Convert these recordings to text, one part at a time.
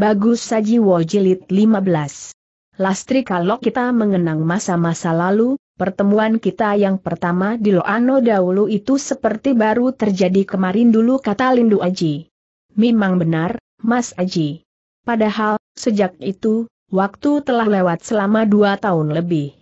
Bagus saji wajilit 15. Lastri kalau kita mengenang masa-masa lalu, pertemuan kita yang pertama di Loano dahulu itu seperti baru terjadi kemarin dulu kata Lindu Aji. Memang benar, Mas Aji. Padahal, sejak itu, waktu telah lewat selama dua tahun lebih.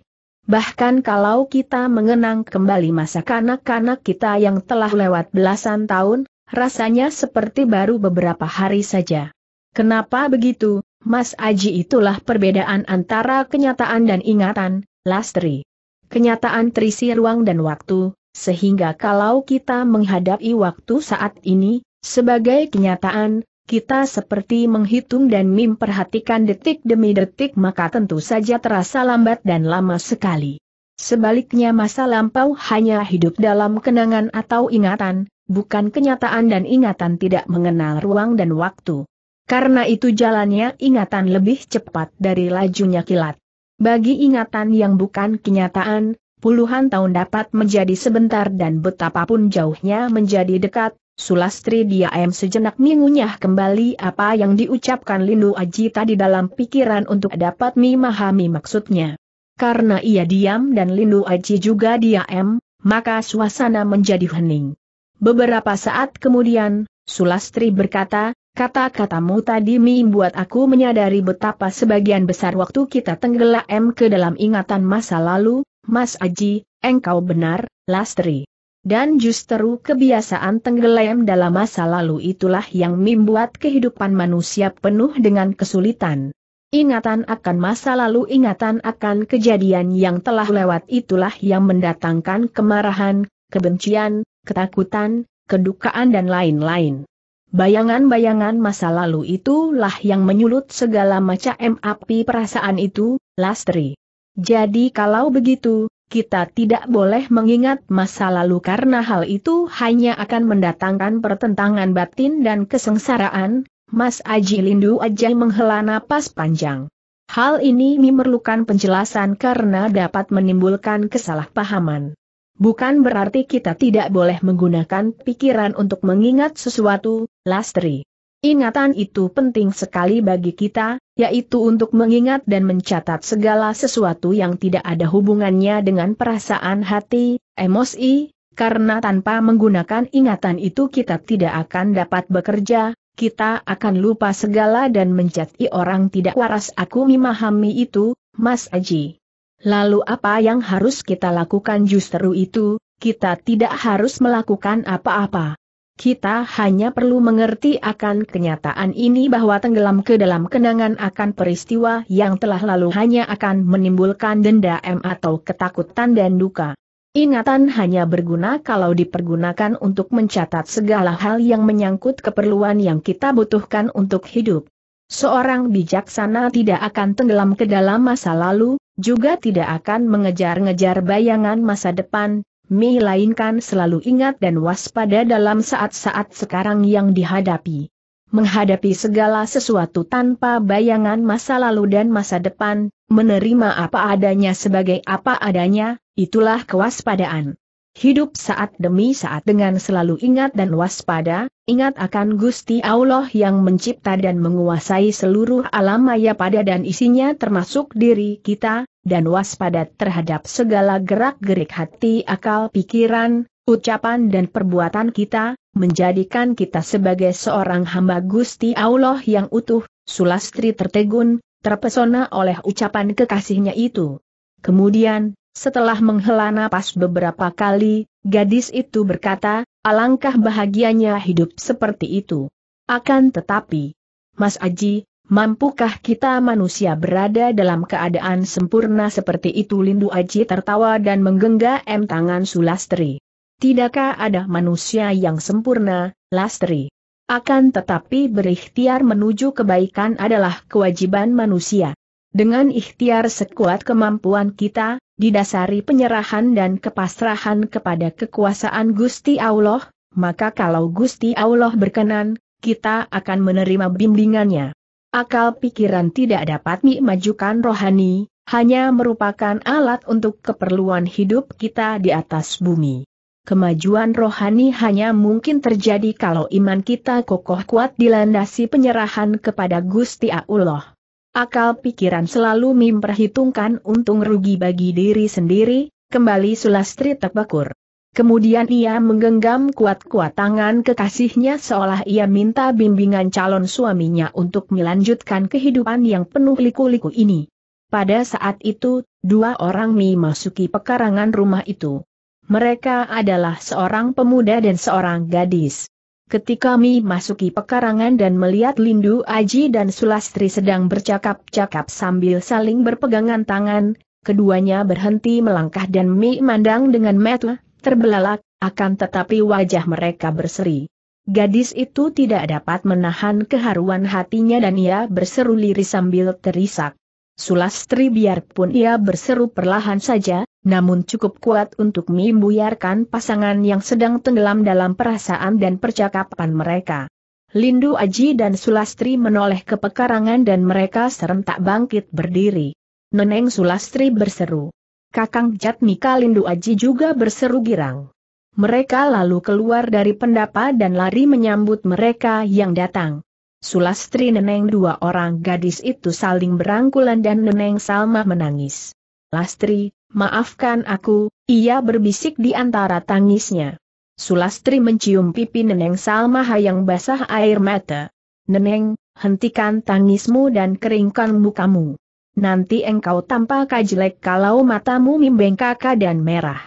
Bahkan kalau kita mengenang kembali masa kanak-kanak kita yang telah lewat belasan tahun, rasanya seperti baru beberapa hari saja. Kenapa begitu, Mas Aji itulah perbedaan antara kenyataan dan ingatan, Lastri. Kenyataan terisi ruang dan waktu, sehingga kalau kita menghadapi waktu saat ini, sebagai kenyataan, kita seperti menghitung dan memperhatikan detik demi detik maka tentu saja terasa lambat dan lama sekali. Sebaliknya masa lampau hanya hidup dalam kenangan atau ingatan, bukan kenyataan dan ingatan tidak mengenal ruang dan waktu. Karena itu jalannya ingatan lebih cepat dari lajunya kilat. Bagi ingatan yang bukan kenyataan, puluhan tahun dapat menjadi sebentar dan betapapun jauhnya menjadi dekat, Sulastri diam sejenak mengunyah kembali apa yang diucapkan Lindu Aji tadi dalam pikiran untuk dapat memahami maksudnya. Karena ia diam dan Lindu Aji juga diam, maka suasana menjadi hening. Beberapa saat kemudian, Sulastri berkata, Kata-katamu tadi membuat aku menyadari betapa sebagian besar waktu kita tenggelam ke dalam ingatan masa lalu, Mas Aji, engkau benar, Lastri. Dan justru kebiasaan tenggelam dalam masa lalu itulah yang membuat kehidupan manusia penuh dengan kesulitan. Ingatan akan masa lalu, ingatan akan kejadian yang telah lewat itulah yang mendatangkan kemarahan, kebencian, ketakutan, kedukaan dan lain-lain. Bayangan-bayangan masa lalu itulah yang menyulut segala macam api perasaan itu, Lastri. Jadi kalau begitu, kita tidak boleh mengingat masa lalu karena hal itu hanya akan mendatangkan pertentangan batin dan kesengsaraan, Mas Aji Lindu Ajay menghela napas panjang. Hal ini memerlukan penjelasan karena dapat menimbulkan kesalahpahaman. Bukan berarti kita tidak boleh menggunakan pikiran untuk mengingat sesuatu, Lastri. Ingatan itu penting sekali bagi kita, yaitu untuk mengingat dan mencatat segala sesuatu yang tidak ada hubungannya dengan perasaan hati, emosi, karena tanpa menggunakan ingatan itu kita tidak akan dapat bekerja, kita akan lupa segala dan menjadi orang tidak waras aku memahami itu, Mas Aji. Lalu apa yang harus kita lakukan justru itu, kita tidak harus melakukan apa-apa. Kita hanya perlu mengerti akan kenyataan ini bahwa tenggelam ke dalam kenangan akan peristiwa yang telah lalu hanya akan menimbulkan dendam atau ketakutan dan duka. Ingatan hanya berguna kalau dipergunakan untuk mencatat segala hal yang menyangkut keperluan yang kita butuhkan untuk hidup. Seorang bijaksana tidak akan tenggelam ke dalam masa lalu, juga tidak akan mengejar-ngejar bayangan masa depan, melainkan selalu ingat dan waspada dalam saat-saat sekarang yang dihadapi. Menghadapi segala sesuatu tanpa bayangan masa lalu dan masa depan, menerima apa adanya sebagai apa adanya, itulah kewaspadaan. Hidup saat demi saat dengan selalu ingat dan waspada, ingat akan Gusti Allah yang mencipta dan menguasai seluruh alam maya pada dan isinya termasuk diri kita, dan waspada terhadap segala gerak-gerik hati akal pikiran, ucapan dan perbuatan kita, menjadikan kita sebagai seorang hamba Gusti Allah yang utuh, Sulastri tertegun, terpesona oleh ucapan kekasihnya itu. Kemudian, setelah menghela napas beberapa kali, gadis itu berkata, alangkah bahagianya hidup seperti itu. Akan tetapi, Mas Aji, Mampukah kita manusia berada dalam keadaan sempurna seperti itu Lindu Aji tertawa dan menggenggam tangan Sulastri. Tidakkah ada manusia yang sempurna, Lastri? Akan tetapi berikhtiar menuju kebaikan adalah kewajiban manusia. Dengan ikhtiar sekuat kemampuan kita, didasari penyerahan dan kepasrahan kepada kekuasaan Gusti Allah, maka kalau Gusti Allah berkenan, kita akan menerima bimbingannya. Akal pikiran tidak dapat memajukan rohani, hanya merupakan alat untuk keperluan hidup kita di atas bumi. Kemajuan rohani hanya mungkin terjadi kalau iman kita kokoh kuat dilandasi penyerahan kepada Gusti Allah. Akal pikiran selalu memperhitungkan untung rugi bagi diri sendiri, kembali Sulastri Tepakur. Kemudian ia menggenggam kuat-kuat tangan kekasihnya seolah ia minta bimbingan calon suaminya untuk melanjutkan kehidupan yang penuh liku-liku ini. Pada saat itu, dua orang memasuki pekarangan rumah itu. Mereka adalah seorang pemuda dan seorang gadis. Ketika Mi masuki pekarangan dan melihat Lindu Aji dan Sulastri sedang bercakap-cakap sambil saling berpegangan tangan, keduanya berhenti melangkah dan Mi mandang dengan metu terbelalak, akan tetapi wajah mereka berseri. Gadis itu tidak dapat menahan keharuan hatinya dan ia berseru lirih sambil terisak. Sulastri biarpun ia berseru perlahan saja, namun cukup kuat untuk membuyarkan pasangan yang sedang tenggelam dalam perasaan dan percakapan mereka. Lindu Aji dan Sulastri menoleh ke pekarangan dan mereka serentak bangkit berdiri. Neneng Sulastri berseru, Kakang Jatmika Lindu Aji juga berseru girang. Mereka lalu keluar dari pendapa dan lari menyambut mereka yang datang. Sulastri Neneng dua orang gadis itu saling berangkulan dan Neneng Salma menangis. Lastri, maafkan aku, ia berbisik di antara tangisnya. Sulastri mencium pipi Neneng Salma yang basah air mata. Neneng, hentikan tangismu dan keringkan mukamu nanti engkau tampak jelek kalau matamu kakak dan merah.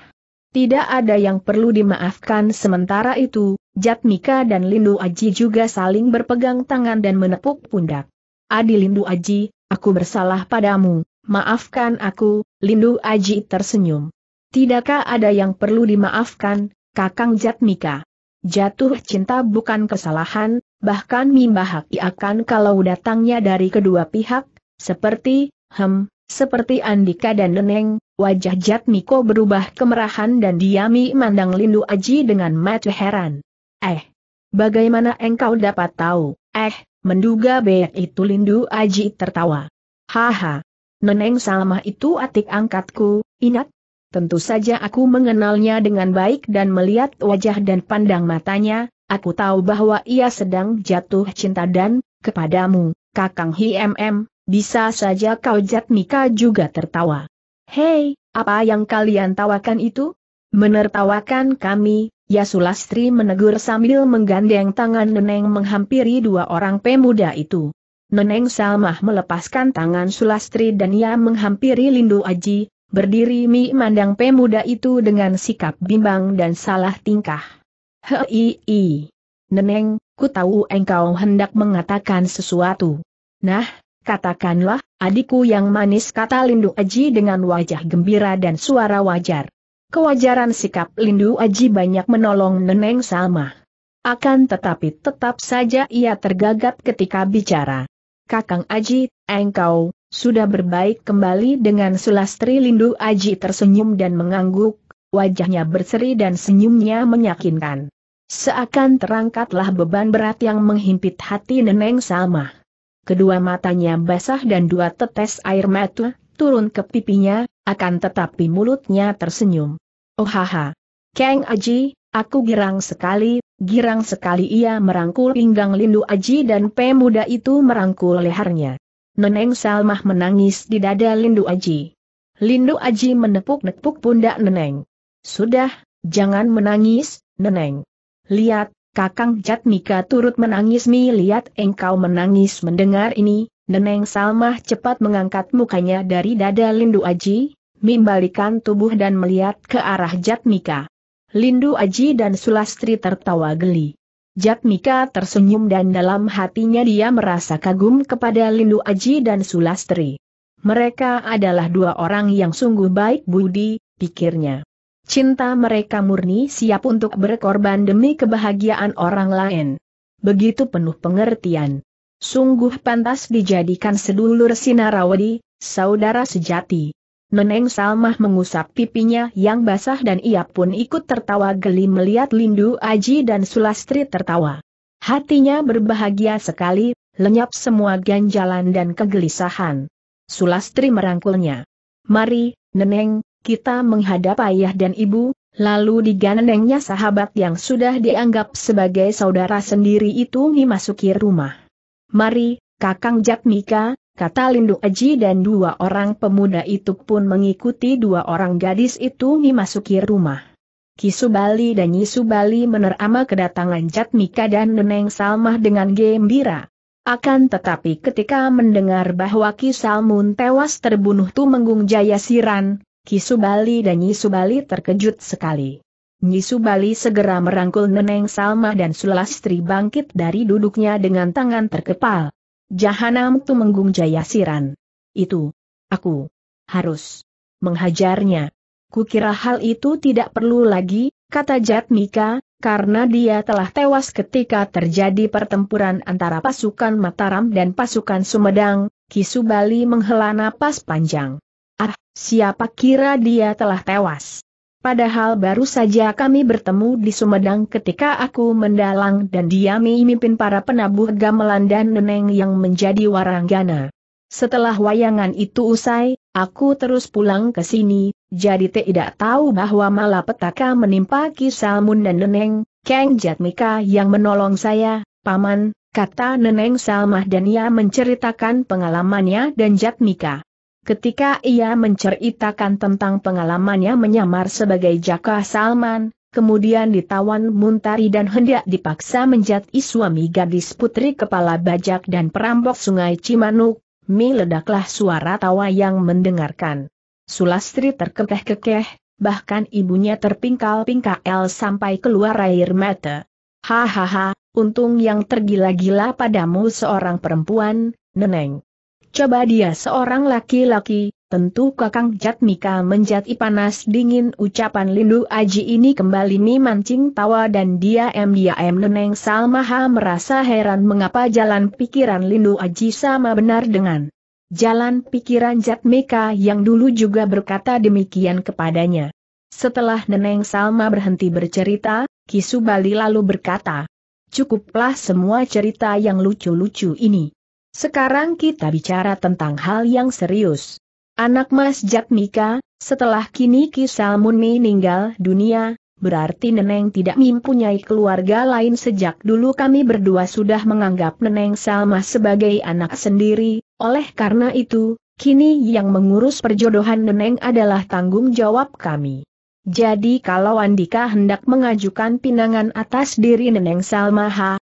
Tidak ada yang perlu dimaafkan sementara itu, Jatmika dan Lindu Aji juga saling berpegang tangan dan menepuk pundak. Adi Lindu Aji, aku bersalah padamu, maafkan aku, Lindu Aji tersenyum. Tidakkah ada yang perlu dimaafkan, Kakang Jatmika? Jatuh cinta bukan kesalahan, bahkan mimbahak akan kalau datangnya dari kedua pihak, seperti, Hem, seperti Andika dan Neneng, wajah Jatmiko berubah kemerahan dan diami mandang Lindu Aji dengan mata heran. Eh, bagaimana engkau dapat tahu? Eh, menduga bea itu Lindu Aji tertawa. Haha, Neneng Salma itu atik angkatku, ingat? Tentu saja aku mengenalnya dengan baik dan melihat wajah dan pandang matanya, aku tahu bahwa ia sedang jatuh cinta dan, kepadamu, Kakang mm. Bisa saja kau Jatmika juga tertawa. Hei, apa yang kalian tawakan itu? Menertawakan kami, ya Sulastri menegur sambil menggandeng tangan Neneng menghampiri dua orang pemuda itu. Neneng Salmah melepaskan tangan Sulastri dan ia menghampiri Lindu Aji, berdiri mi mandang pemuda itu dengan sikap bimbang dan salah tingkah. Hei, Neneng, ku tahu engkau hendak mengatakan sesuatu. Nah, Katakanlah, adikku yang manis kata Lindu Aji dengan wajah gembira dan suara wajar. Kewajaran sikap Lindu Aji banyak menolong Neneng Salma. Akan tetapi tetap saja ia tergagap ketika bicara. Kakang Aji, engkau, sudah berbaik kembali dengan sulastri Lindu Aji tersenyum dan mengangguk, wajahnya berseri dan senyumnya menyakinkan. Seakan terangkatlah beban berat yang menghimpit hati Neneng Salma kedua matanya basah dan dua tetes air mata turun ke pipinya, akan tetapi mulutnya tersenyum. Oh haha. Kang Aji, aku girang sekali, girang sekali ia merangkul pinggang Lindu Aji dan pemuda itu merangkul lehernya. Neneng Salmah menangis di dada Lindu Aji. Lindu Aji menepuk-nepuk pundak Neneng. Sudah, jangan menangis, Neneng. Lihat, Kakang Jatmika turut menangis melihat engkau menangis mendengar ini, Neneng Salmah cepat mengangkat mukanya dari dada Lindu Aji, membalikan tubuh dan melihat ke arah Jatmika. Lindu Aji dan Sulastri tertawa geli. Jatmika tersenyum dan dalam hatinya dia merasa kagum kepada Lindu Aji dan Sulastri. Mereka adalah dua orang yang sungguh baik budi, pikirnya. Cinta mereka murni siap untuk berkorban demi kebahagiaan orang lain. Begitu penuh pengertian. Sungguh pantas dijadikan sedulur sinarawadi, saudara sejati. Neneng Salmah mengusap pipinya yang basah dan ia pun ikut tertawa geli melihat Lindu Aji dan Sulastri tertawa. Hatinya berbahagia sekali, lenyap semua ganjalan dan kegelisahan. Sulastri merangkulnya. Mari, Neneng, kita menghadap ayah dan ibu, lalu digandengnya sahabat yang sudah dianggap sebagai saudara sendiri itu memasuki rumah. Mari, Kakang Jatmika, kata Lindu Aji dan dua orang pemuda itu pun mengikuti dua orang gadis itu memasuki rumah. Kisubali dan Yisubali menerama kedatangan Jatmika dan Neneng Salmah dengan gembira. Akan tetapi ketika mendengar bahwa Kisalmun tewas terbunuh Tumenggung Jaya Siran, Kisubali dan Nyisubali terkejut sekali. Nyisubali segera merangkul Neneng Salma dan Sulastri bangkit dari duduknya dengan tangan terkepal. Jahanam tu jaya Jayasiran. Itu. Aku. Harus. Menghajarnya. Kukira hal itu tidak perlu lagi, kata Jatmika, karena dia telah tewas ketika terjadi pertempuran antara pasukan Mataram dan pasukan Sumedang, Kisubali menghela napas panjang. Siapa kira dia telah tewas? Padahal baru saja kami bertemu di Sumedang ketika aku mendalang dan diami mimpin para penabuh gamelan dan neneng yang menjadi waranggana. Setelah wayangan itu usai, aku terus pulang ke sini, jadi tidak tahu bahwa malapetaka menimpa Kisalmun dan neneng, Kang Jatmika yang menolong saya, Paman, kata neneng Salmah dan ia menceritakan pengalamannya dan Jatmika. Ketika ia menceritakan tentang pengalamannya menyamar sebagai Jaka Salman, kemudian ditawan Muntari dan hendak dipaksa menjadi suami gadis putri kepala bajak dan perampok sungai Cimanuk, meledaklah suara tawa yang mendengarkan. Sulastri terkekeh-kekeh, bahkan ibunya terpingkal-pingkal sampai keluar air mata. Hahaha, untung yang tergila-gila padamu seorang perempuan, Neneng. Coba dia seorang laki-laki, tentu kakang Jatmika menjadi panas dingin ucapan Lindu Aji ini kembali memancing tawa dan dia diam Neneng Salmaha merasa heran mengapa jalan pikiran Lindu Aji sama benar dengan jalan pikiran Jatmika yang dulu juga berkata demikian kepadanya. Setelah Neneng Salma berhenti bercerita, Kisubali lalu berkata, Cukuplah semua cerita yang lucu-lucu ini. Sekarang kita bicara tentang hal yang serius. Anak Mas Jatmika, setelah kini Kisalmun meninggal dunia, berarti Neneng tidak mempunyai keluarga lain sejak dulu kami berdua sudah menganggap Neneng Salma sebagai anak sendiri, oleh karena itu, kini yang mengurus perjodohan Neneng adalah tanggung jawab kami. Jadi kalau Andika hendak mengajukan pinangan atas diri Neneng Salma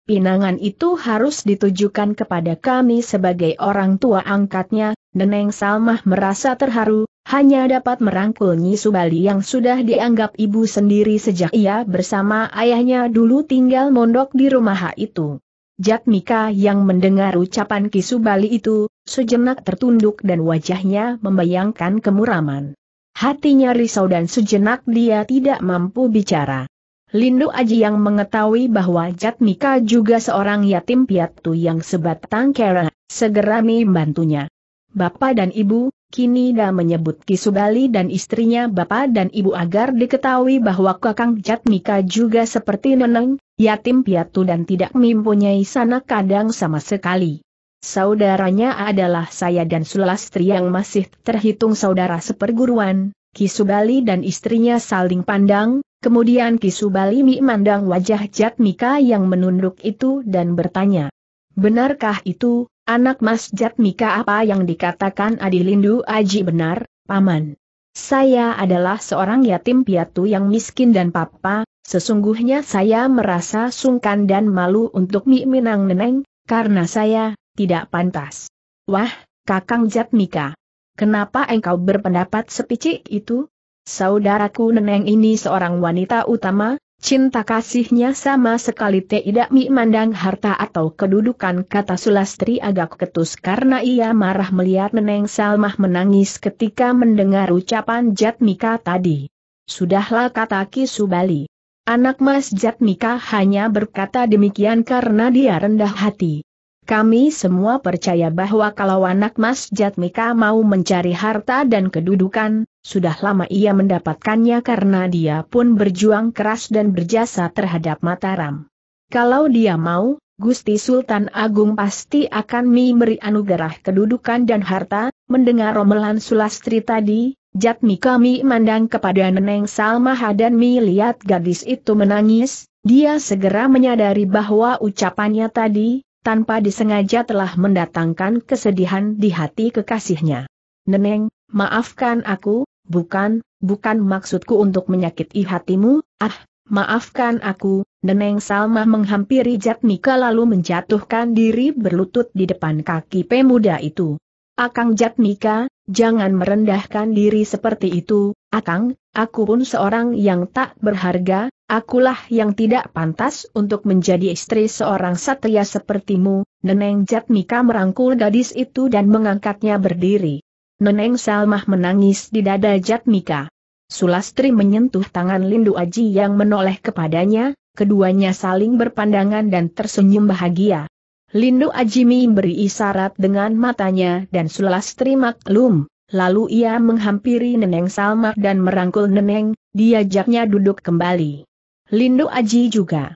pinangan itu harus ditujukan kepada kami sebagai orang tua angkatnya, Neneng Salmah merasa terharu, hanya dapat merangkul Nyi Subali yang sudah dianggap ibu sendiri sejak ia bersama ayahnya dulu tinggal mondok di rumah itu. Jatmika yang mendengar ucapan Kisubali itu, sejenak tertunduk dan wajahnya membayangkan kemuraman. Hatinya risau dan sejenak dia tidak mampu bicara. Lindu Aji yang mengetahui bahwa Jatmika juga seorang yatim piatu yang sebatang kera, segera membantunya. Bapak dan Ibu, kini dah menyebut Kisubali dan istrinya Bapak dan Ibu agar diketahui bahwa Kakang Jatmika juga seperti Neneng, yatim piatu dan tidak mempunyai sanak kadang sama sekali. Saudaranya adalah saya dan Sulastri yang masih terhitung saudara seperguruan, Kisubali dan istrinya saling pandang, Kemudian Kisubali memandang wajah Jatmika yang menunduk itu dan bertanya. Benarkah itu, anak mas Jatmika apa yang dikatakan Adilindu Aji benar, Paman? Saya adalah seorang yatim piatu yang miskin dan papa, sesungguhnya saya merasa sungkan dan malu untuk Mi Minang Neneng, karena saya, tidak pantas. Wah, Kakang Jatmika. Kenapa engkau berpendapat sepicik itu? Saudaraku Neneng ini seorang wanita utama, cinta kasihnya sama sekali tidak memandang harta atau kedudukan kata Sulastri agak ketus karena ia marah melihat Neneng Salmah menangis ketika mendengar ucapan Jatmika tadi. Sudahlah kata Kisubali. Anak Mas Jatmika hanya berkata demikian karena dia rendah hati. Kami semua percaya bahwa kalau anak Mas Jatmika mau mencari harta dan kedudukan, sudah lama ia mendapatkannya karena dia pun berjuang keras dan berjasa terhadap Mataram. Kalau dia mau, Gusti Sultan Agung pasti akan memberi anugerah kedudukan dan harta, mendengar romelan Sulastri tadi, Jatmi kami mandang kepada Neneng Salmaha dan lihat gadis itu menangis, dia segera menyadari bahwa ucapannya tadi, tanpa disengaja telah mendatangkan kesedihan di hati kekasihnya. Neneng, Maafkan aku, bukan, bukan maksudku untuk menyakiti hatimu, ah, maafkan aku, Neneng Salma menghampiri Jatmika lalu menjatuhkan diri berlutut di depan kaki pemuda itu. Akang Jatmika, jangan merendahkan diri seperti itu, Akang, aku pun seorang yang tak berharga, akulah yang tidak pantas untuk menjadi istri seorang satria sepertimu, Neneng Jatmika merangkul gadis itu dan mengangkatnya berdiri. Neneng Salmah menangis di dada Jatmika. Sulastri menyentuh tangan Lindu Aji yang menoleh kepadanya, keduanya saling berpandangan dan tersenyum bahagia. Lindu Aji memberi isyarat dengan matanya dan Sulastri maklum, lalu ia menghampiri Neneng Salmah dan merangkul Neneng, diajaknya duduk kembali. Lindu Aji juga.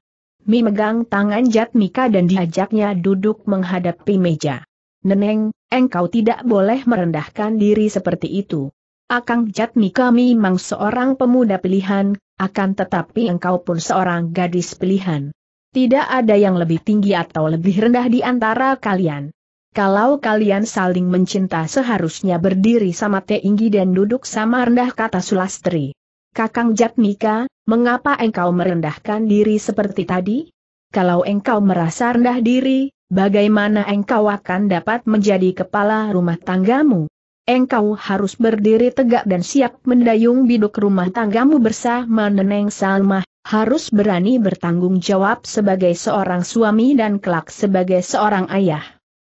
Mi megang tangan Jatmika dan diajaknya duduk menghadapi meja. Neneng, engkau tidak boleh merendahkan diri seperti itu. Akang Jatmi kami memang seorang pemuda pilihan, akan tetapi engkau pun seorang gadis pilihan. Tidak ada yang lebih tinggi atau lebih rendah di antara kalian. Kalau kalian saling mencinta seharusnya berdiri sama tinggi dan duduk sama rendah kata Sulastri. Kakang Jatmika, mengapa engkau merendahkan diri seperti tadi? Kalau engkau merasa rendah diri, bagaimana engkau akan dapat menjadi kepala rumah tanggamu? Engkau harus berdiri tegak dan siap mendayung biduk rumah tanggamu bersama Neneng Salmah, harus berani bertanggung jawab sebagai seorang suami dan kelak sebagai seorang ayah.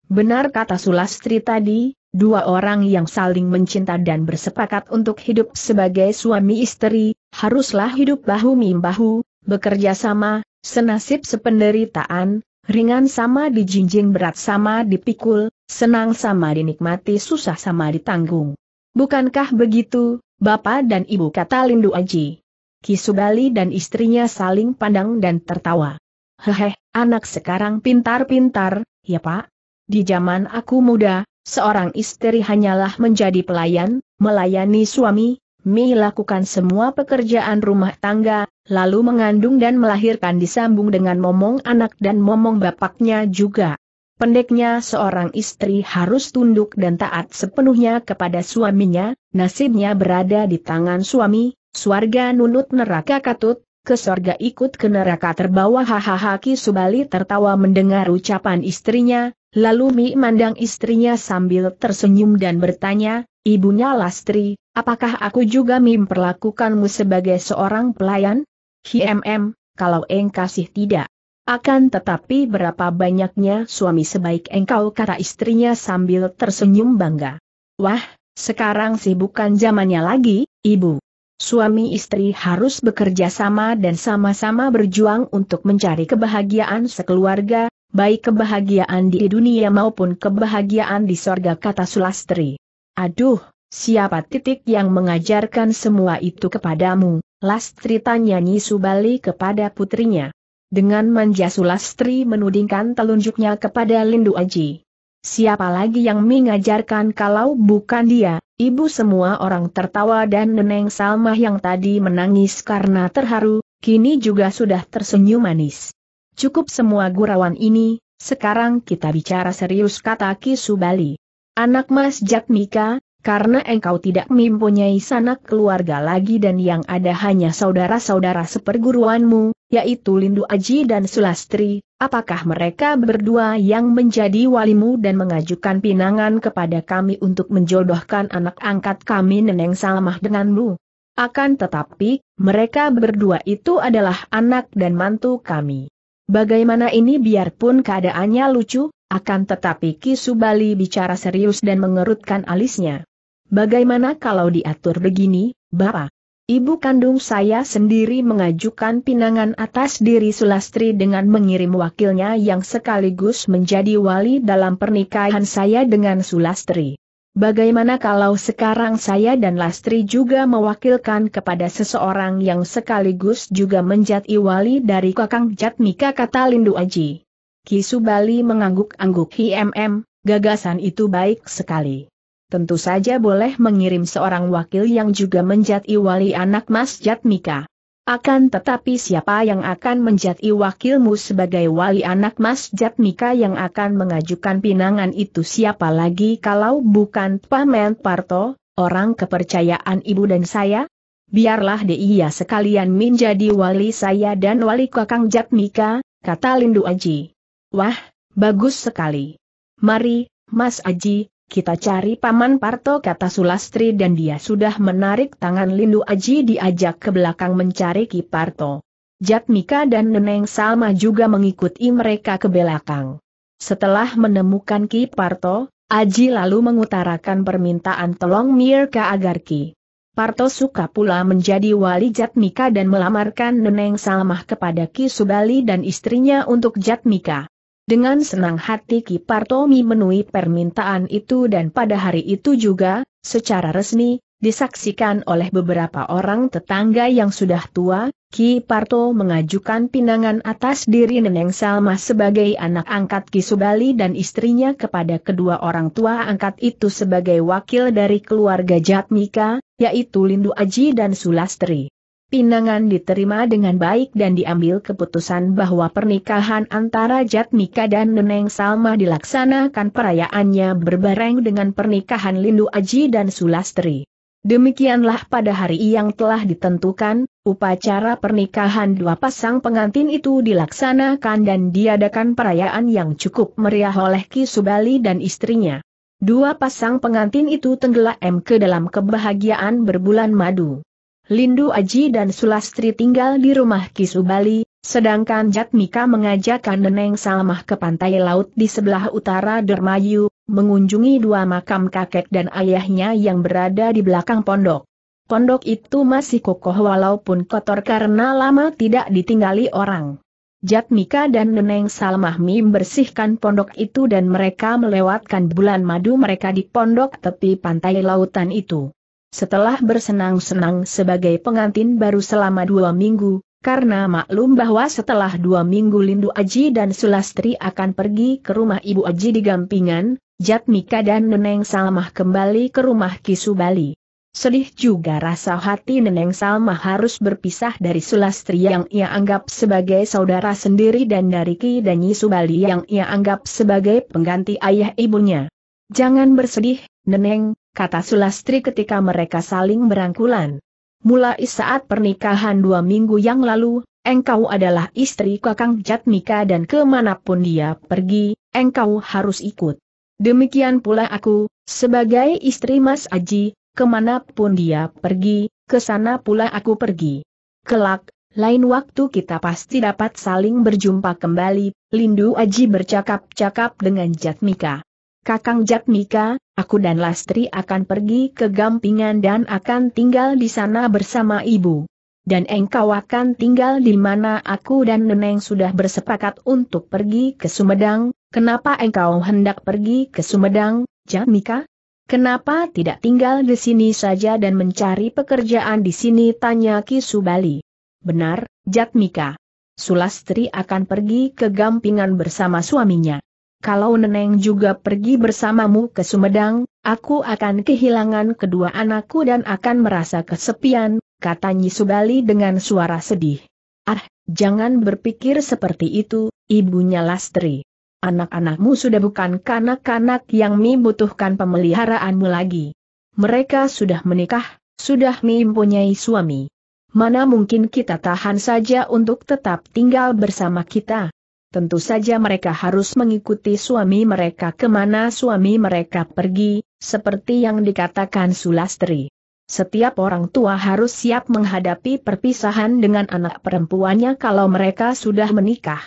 Benar kata Sulastri tadi, Dua orang yang saling mencinta dan bersepakat untuk hidup sebagai suami istri, haruslah hidup bahu-membahu, bekerja sama, senasib sependeritaan, Ringan sama dijinjing berat sama dipikul, senang sama dinikmati susah sama ditanggung. Bukankah begitu, Bapak dan Ibu kata Lindu Aji? Kisubali dan istrinya saling pandang dan tertawa. Hehe, anak sekarang pintar-pintar, ya Pak? Di zaman aku muda, seorang istri hanyalah menjadi pelayan, melayani suami, Mi lakukan semua pekerjaan rumah tangga, lalu mengandung dan melahirkan disambung dengan momong anak dan momong bapaknya juga. Pendeknya seorang istri harus tunduk dan taat sepenuhnya kepada suaminya, nasibnya berada di tangan suami, suarga nunut neraka katut, ke sorga ikut ke neraka terbawa hahaha Ki Subali tertawa mendengar ucapan istrinya, lalu Mi mandang istrinya sambil tersenyum dan bertanya, ibunya Lastri, Apakah aku juga memperlakukanmu sebagai seorang pelayan? HMM, kalau engkau tidak. Akan tetapi berapa banyaknya suami sebaik engkau kata istrinya sambil tersenyum bangga. Wah, sekarang sih bukan zamannya lagi, ibu. Suami istri harus bekerja sama dan sama-sama berjuang untuk mencari kebahagiaan sekeluarga, baik kebahagiaan di dunia maupun kebahagiaan di sorga kata Sulastri. Aduh, Siapa titik yang mengajarkan semua itu kepadamu? Lastri tanya Nyi Subali kepada putrinya. Dengan manja Sulastri menudingkan telunjuknya kepada Lindu Aji. Siapa lagi yang mengajarkan kalau bukan dia, ibu semua orang tertawa dan Neneng Salma yang tadi menangis karena terharu, kini juga sudah tersenyum manis. Cukup semua gurawan ini, sekarang kita bicara serius kata Kisubali. Anak Mas Jakmika, karena engkau tidak mempunyai sanak keluarga lagi dan yang ada hanya saudara-saudara seperguruanmu, yaitu Lindu Aji dan Sulastri, apakah mereka berdua yang menjadi walimu dan mengajukan pinangan kepada kami untuk menjodohkan anak angkat kami Neneng Salamah denganmu? Akan tetapi, mereka berdua itu adalah anak dan mantu kami. Bagaimana ini biarpun keadaannya lucu, akan tetapi Kisubali bicara serius dan mengerutkan alisnya. Bagaimana kalau diatur begini, Bapak? Ibu kandung saya sendiri mengajukan pinangan atas diri Sulastri dengan mengirim wakilnya yang sekaligus menjadi wali dalam pernikahan saya dengan Sulastri. Bagaimana kalau sekarang saya dan Lastri juga mewakilkan kepada seseorang yang sekaligus juga menjadi wali dari Kakang Jatmika kata Lindu Aji. Kisubali mengangguk-angguk HMM, gagasan itu baik sekali. Tentu saja boleh mengirim seorang wakil yang juga menjadi wali anak Mas Jatmika. Akan tetapi siapa yang akan menjadi wakilmu sebagai wali anak Mas Jatmika yang akan mengajukan pinangan itu siapa lagi kalau bukan Pamen Parto, orang kepercayaan ibu dan saya? Biarlah dia sekalian menjadi wali saya dan wali Kakang Jatmika, kata Lindu Aji. Wah, bagus sekali. Mari, Mas Aji, kita cari Paman Parto kata Sulastri dan dia sudah menarik tangan Lindu Aji diajak ke belakang mencari Ki Parto. Jatmika dan Neneng Salma juga mengikuti mereka ke belakang. Setelah menemukan Ki Parto, Aji lalu mengutarakan permintaan tolong Mirka agar Ki Parto suka pula menjadi wali Jatmika dan melamarkan Neneng Salmah kepada Ki Subali dan istrinya untuk Jatmika. Dengan senang hati Ki Parto menui permintaan itu dan pada hari itu juga, secara resmi, disaksikan oleh beberapa orang tetangga yang sudah tua, Ki Parto mengajukan pinangan atas diri Neneng Salma sebagai anak angkat Ki Subali dan istrinya kepada kedua orang tua angkat itu sebagai wakil dari keluarga Jatmika, yaitu Lindu Aji dan Sulastri. Pinangan diterima dengan baik dan diambil keputusan bahwa pernikahan antara Jatmika dan Neneng Salma dilaksanakan perayaannya berbareng dengan pernikahan Lindu Aji dan Sulastri. Demikianlah pada hari yang telah ditentukan, upacara pernikahan dua pasang pengantin itu dilaksanakan dan diadakan perayaan yang cukup meriah oleh Ki Subali dan istrinya. Dua pasang pengantin itu tenggelam ke dalam kebahagiaan berbulan madu. Lindu Aji dan Sulastri tinggal di rumah Kisubali, sedangkan Jatmika mengajak Neneng Salmah ke pantai laut di sebelah utara Dermayu, mengunjungi dua makam kakek dan ayahnya yang berada di belakang pondok. Pondok itu masih kokoh walaupun kotor karena lama tidak ditinggali orang. Jatmika dan Neneng Salmahmi membersihkan pondok itu dan mereka melewatkan bulan madu mereka di pondok tepi pantai lautan itu. Setelah bersenang-senang sebagai pengantin baru selama dua minggu, karena maklum bahwa setelah dua minggu Lindu Aji dan Sulastri akan pergi ke rumah Ibu Aji di Gampingan, Jatmika dan Neneng Salmah kembali ke rumah Kisu Bali. Sedih juga rasa hati Neneng Salma harus berpisah dari Sulastri yang ia anggap sebagai saudara sendiri dan dari Ki dan Danyi Subali yang ia anggap sebagai pengganti ayah ibunya. Jangan bersedih, Neneng, kata Sulastri ketika mereka saling berangkulan. Mulai saat pernikahan dua minggu yang lalu, engkau adalah istri Kakang Jatmika dan kemanapun dia pergi, engkau harus ikut. Demikian pula aku, sebagai istri Mas Aji, kemanapun dia pergi, ke sana pula aku pergi. Kelak, lain waktu kita pasti dapat saling berjumpa kembali, Lindu Aji bercakap-cakap dengan Jatmika. Kakang Jatmika, aku dan Lastri akan pergi ke Gampingan dan akan tinggal di sana bersama ibu. Dan engkau akan tinggal di mana aku dan Neneng sudah bersepakat untuk pergi ke Sumedang, kenapa engkau hendak pergi ke Sumedang, Jatmika? Kenapa tidak tinggal di sini saja dan mencari pekerjaan di sini tanya Ki Subali. Benar, Jatmika. Sulastri akan pergi ke Gampingan bersama suaminya. Kalau Neneng juga pergi bersamamu ke Sumedang, aku akan kehilangan kedua anakku dan akan merasa kesepian, kata Nyisubali dengan suara sedih. Ah, jangan berpikir seperti itu, ibunya Lastri. Anak-anakmu sudah bukan kanak-kanak yang membutuhkan pemeliharaanmu lagi. Mereka sudah menikah, sudah mempunyai suami. Mana mungkin kita tahan saja untuk tetap tinggal bersama kita? tentu saja mereka harus mengikuti suami mereka kemana suami mereka pergi, seperti yang dikatakan Sulastri. Setiap orang tua harus siap menghadapi perpisahan dengan anak perempuannya kalau mereka sudah menikah.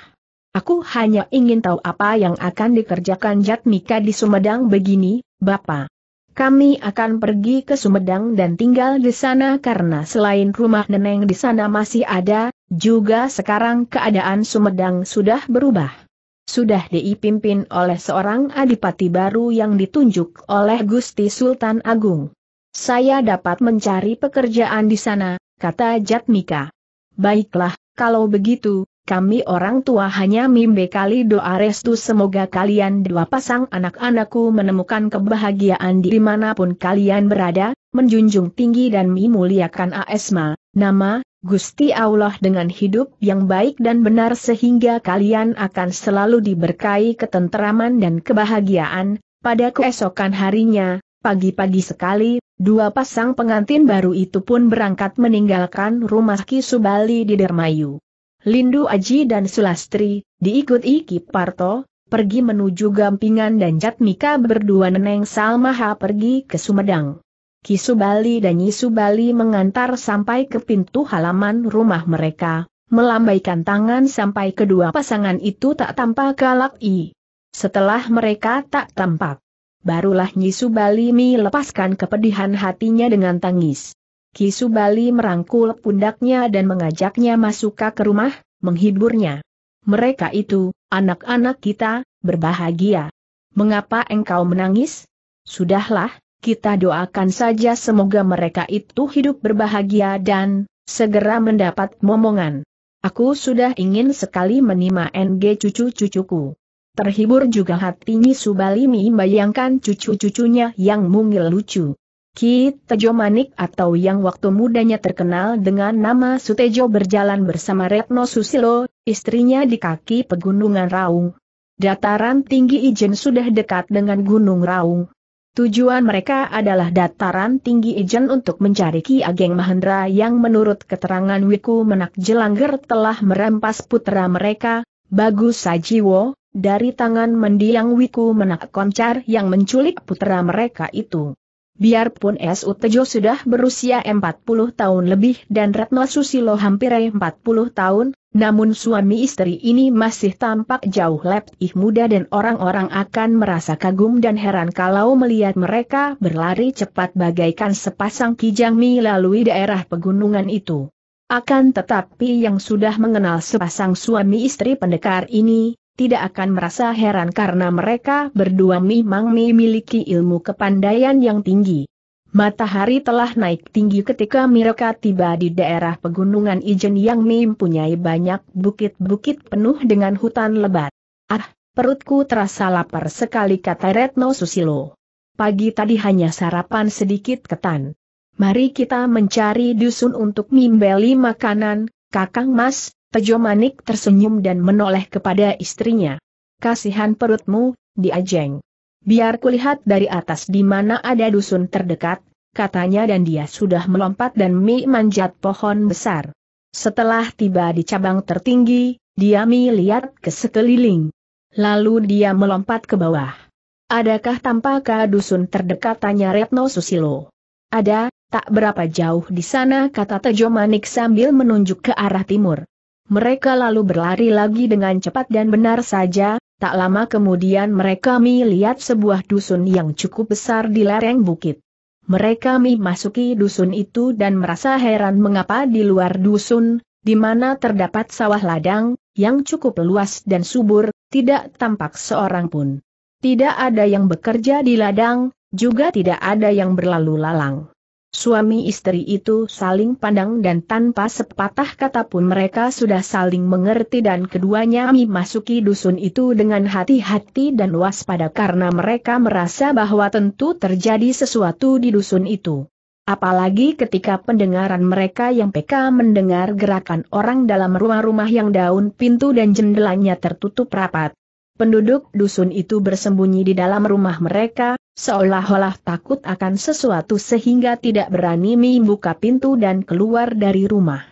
Aku hanya ingin tahu apa yang akan dikerjakan Jatmika di Sumedang begini, Bapak. Kami akan pergi ke Sumedang dan tinggal di sana karena selain rumah neneng di sana masih ada, juga sekarang keadaan Sumedang sudah berubah. Sudah dipimpin oleh seorang adipati baru yang ditunjuk oleh Gusti Sultan Agung. Saya dapat mencari pekerjaan di sana, kata Jatmika. Baiklah, kalau begitu, kami orang tua hanya mimbe kali doa restu semoga kalian dua pasang anak-anakku menemukan kebahagiaan di dimanapun kalian berada, menjunjung tinggi dan memuliakan Asma, nama, Gusti Allah dengan hidup yang baik dan benar sehingga kalian akan selalu diberkahi ketenteraman dan kebahagiaan, pada keesokan harinya, pagi-pagi sekali, dua pasang pengantin baru itu pun berangkat meninggalkan rumah Kisubali di Dermayu. Lindu Aji dan Sulastri, diikuti Iki Parto, pergi menuju Gampingan dan Jatmika berdua Neneng Salmaha pergi ke Sumedang. Kisubali dan Yisubali mengantar sampai ke pintu halaman rumah mereka, melambaikan tangan sampai kedua pasangan itu tak tampak galak i. Setelah mereka tak tampak, barulah Nyisubali melepaskan kepedihan hatinya dengan tangis. Kisu Bali merangkul pundaknya dan mengajaknya masuk ke rumah, menghiburnya. Mereka itu, anak-anak kita, berbahagia. Mengapa engkau menangis? Sudahlah, kita doakan saja semoga mereka itu hidup berbahagia dan segera mendapat momongan. Aku sudah ingin sekali menima NG cucu-cucuku. Terhibur juga hati Nyi Subalimi bayangkan cucu-cucunya yang mungil lucu. Ki Tejo Manik atau yang waktu mudanya terkenal dengan nama Sutejo berjalan bersama Retno Susilo, istrinya di kaki pegunungan Raung. Dataran tinggi Ijen sudah dekat dengan Gunung Raung. Tujuan mereka adalah dataran tinggi Ijen untuk mencari Ki Ageng Mahendra yang menurut keterangan Wiku Menak Jelangger telah merampas putra mereka, Bagus Sajiwo, dari tangan mendiang Wiku Menak Koncar yang menculik putra mereka itu. Biarpun S.U. Tejo sudah berusia 40 tahun lebih dan Retno Susilo hampir 40 tahun, namun suami istri ini masih tampak jauh lebih muda dan orang-orang akan merasa kagum dan heran kalau melihat mereka berlari cepat bagaikan sepasang kijang melalui daerah pegunungan itu. Akan tetapi yang sudah mengenal sepasang suami istri pendekar ini, tidak akan merasa heran karena mereka berdua memang memiliki ilmu kepandaian yang tinggi. Matahari telah naik tinggi ketika mereka tiba di daerah pegunungan Ijen yang mempunyai banyak bukit-bukit penuh dengan hutan lebat. Ah, perutku terasa lapar sekali kata Retno Susilo. Pagi tadi hanya sarapan sedikit ketan. Mari kita mencari dusun untuk membeli makanan, Kakang Mas, Tejo Manik tersenyum dan menoleh kepada istrinya. Kasihan perutmu, diajeng. Biar kulihat dari atas di mana ada dusun terdekat, katanya dan dia sudah melompat dan mi manjat pohon besar. Setelah tiba di cabang tertinggi, dia mi lihat ke sekeliling. Lalu dia melompat ke bawah. Adakah tampakkah dusun terdekat tanya Retno Susilo. Ada, tak berapa jauh di sana kata Tejo Manik sambil menunjuk ke arah timur. Mereka lalu berlari lagi dengan cepat dan benar saja, tak lama kemudian mereka melihat sebuah dusun yang cukup besar di lereng bukit. Mereka memasuki dusun itu dan merasa heran mengapa di luar dusun, di mana terdapat sawah ladang, yang cukup luas dan subur, tidak tampak seorang pun. Tidak ada yang bekerja di ladang, juga tidak ada yang berlalu lalang. Suami istri itu saling pandang dan tanpa sepatah kata pun mereka sudah saling mengerti dan keduanya memasuki dusun itu dengan hati-hati dan waspada karena mereka merasa bahwa tentu terjadi sesuatu di dusun itu. Apalagi ketika pendengaran mereka yang peka mendengar gerakan orang dalam rumah-rumah yang daun pintu dan jendelanya tertutup rapat. Penduduk dusun itu bersembunyi di dalam rumah mereka, seolah-olah takut akan sesuatu sehingga tidak berani membuka pintu dan keluar dari rumah.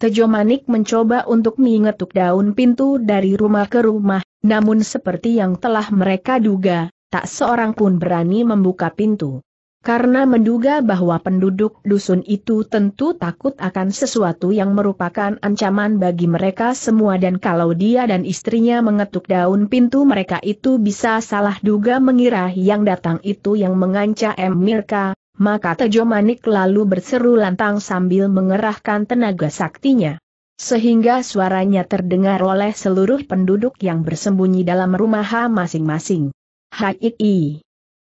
Tejo Manik mencoba untuk mengetuk daun pintu dari rumah ke rumah, namun seperti yang telah mereka duga, tak seorang pun berani membuka pintu karena menduga bahwa penduduk dusun itu tentu takut akan sesuatu yang merupakan ancaman bagi mereka semua dan kalau dia dan istrinya mengetuk daun pintu mereka itu bisa salah duga mengira yang datang itu yang mengancam Mirka, maka Tejo Manik lalu berseru lantang sambil mengerahkan tenaga saktinya. Sehingga suaranya terdengar oleh seluruh penduduk yang bersembunyi dalam rumah masing-masing. Hai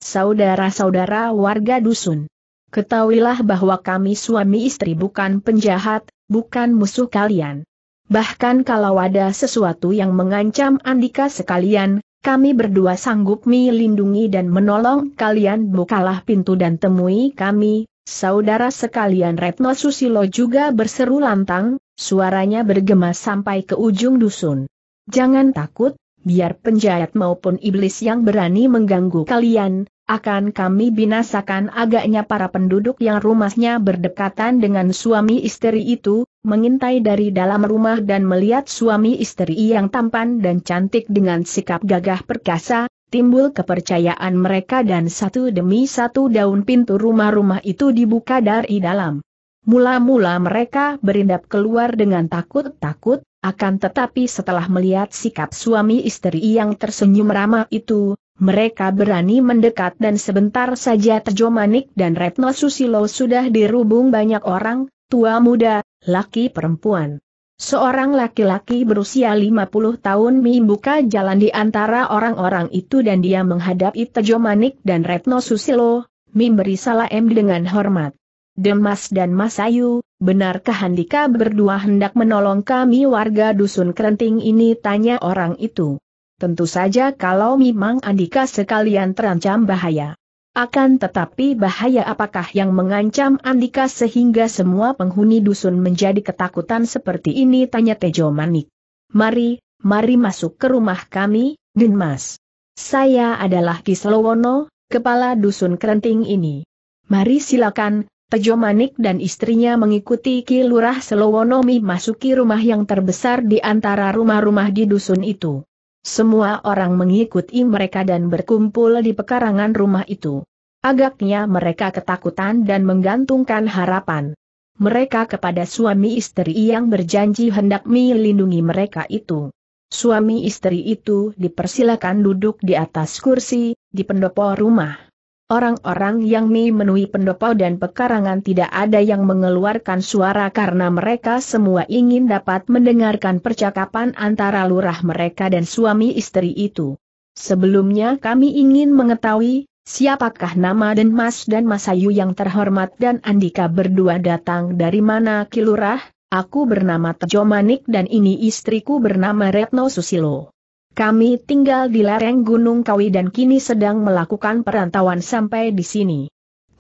saudara-saudara warga dusun. Ketahuilah bahwa kami suami istri bukan penjahat, bukan musuh kalian. Bahkan kalau ada sesuatu yang mengancam Andika sekalian, kami berdua sanggup melindungi dan menolong kalian bukalah pintu dan temui kami, saudara sekalian Retno Susilo juga berseru lantang, suaranya bergema sampai ke ujung dusun. Jangan takut, biar penjahat maupun iblis yang berani mengganggu kalian, akan kami binasakan agaknya para penduduk yang rumahnya berdekatan dengan suami istri itu, mengintai dari dalam rumah dan melihat suami istri yang tampan dan cantik dengan sikap gagah perkasa, timbul kepercayaan mereka dan satu demi satu daun pintu rumah-rumah itu dibuka dari dalam. Mula-mula mereka berindap keluar dengan takut-takut, akan tetapi setelah melihat sikap suami istri yang tersenyum ramah itu, mereka berani mendekat dan sebentar saja Tejo Manik dan Retno Susilo sudah dirubung banyak orang, tua muda, laki perempuan. Seorang laki-laki berusia 50 tahun membuka jalan di antara orang-orang itu dan dia menghadapi Tejo Manik dan Retno Susilo, memberi salam dengan hormat. Demas dan Masayu, benarkah Handika berdua hendak menolong kami warga dusun Kerenting ini tanya orang itu. Tentu saja kalau memang Andika sekalian terancam bahaya. Akan tetapi bahaya apakah yang mengancam Andika sehingga semua penghuni dusun menjadi ketakutan seperti ini tanya Tejo Manik. Mari, mari masuk ke rumah kami, Demas. Saya adalah Kislowono, kepala dusun kerenting ini. Mari silakan, Tejo Manik dan istrinya mengikuti Ki Lurah Selowonomi masuki rumah yang terbesar di antara rumah-rumah di dusun itu. Semua orang mengikuti mereka dan berkumpul di pekarangan rumah itu. Agaknya mereka ketakutan dan menggantungkan harapan mereka kepada suami istri yang berjanji hendak melindungi mereka itu. Suami istri itu dipersilakan duduk di atas kursi, di pendopo rumah. Orang-orang yang memenuhi pendopo dan pekarangan tidak ada yang mengeluarkan suara karena mereka semua ingin dapat mendengarkan percakapan antara lurah mereka dan suami istri itu. Sebelumnya kami ingin mengetahui, siapakah nama dan Mas dan Masayu yang terhormat dan Andika berdua datang dari mana Kilurah? Aku bernama Tejo Manik dan ini istriku bernama Retno Susilo. Kami tinggal di lereng Gunung Kawi dan kini sedang melakukan perantauan sampai di sini.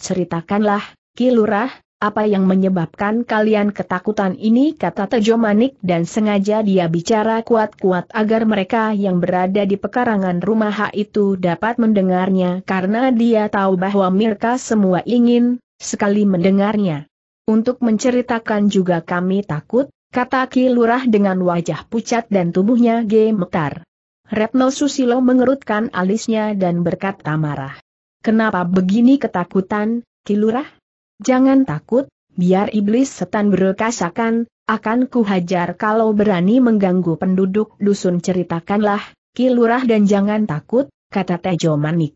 Ceritakanlah, Ki Lurah, apa yang menyebabkan kalian ketakutan ini kata Tejo Manik dan sengaja dia bicara kuat-kuat agar mereka yang berada di pekarangan rumah hak itu dapat mendengarnya karena dia tahu bahwa Mirka semua ingin sekali mendengarnya. Untuk menceritakan juga kami takut, kata Ki Lurah dengan wajah pucat dan tubuhnya gemetar. Retno Susilo mengerutkan alisnya dan berkata marah. Kenapa begini ketakutan, Kilurah? Jangan takut, biar iblis setan berkasakan, akan kuhajar kalau berani mengganggu penduduk dusun ceritakanlah, Kilurah dan jangan takut, kata Tejo Manik.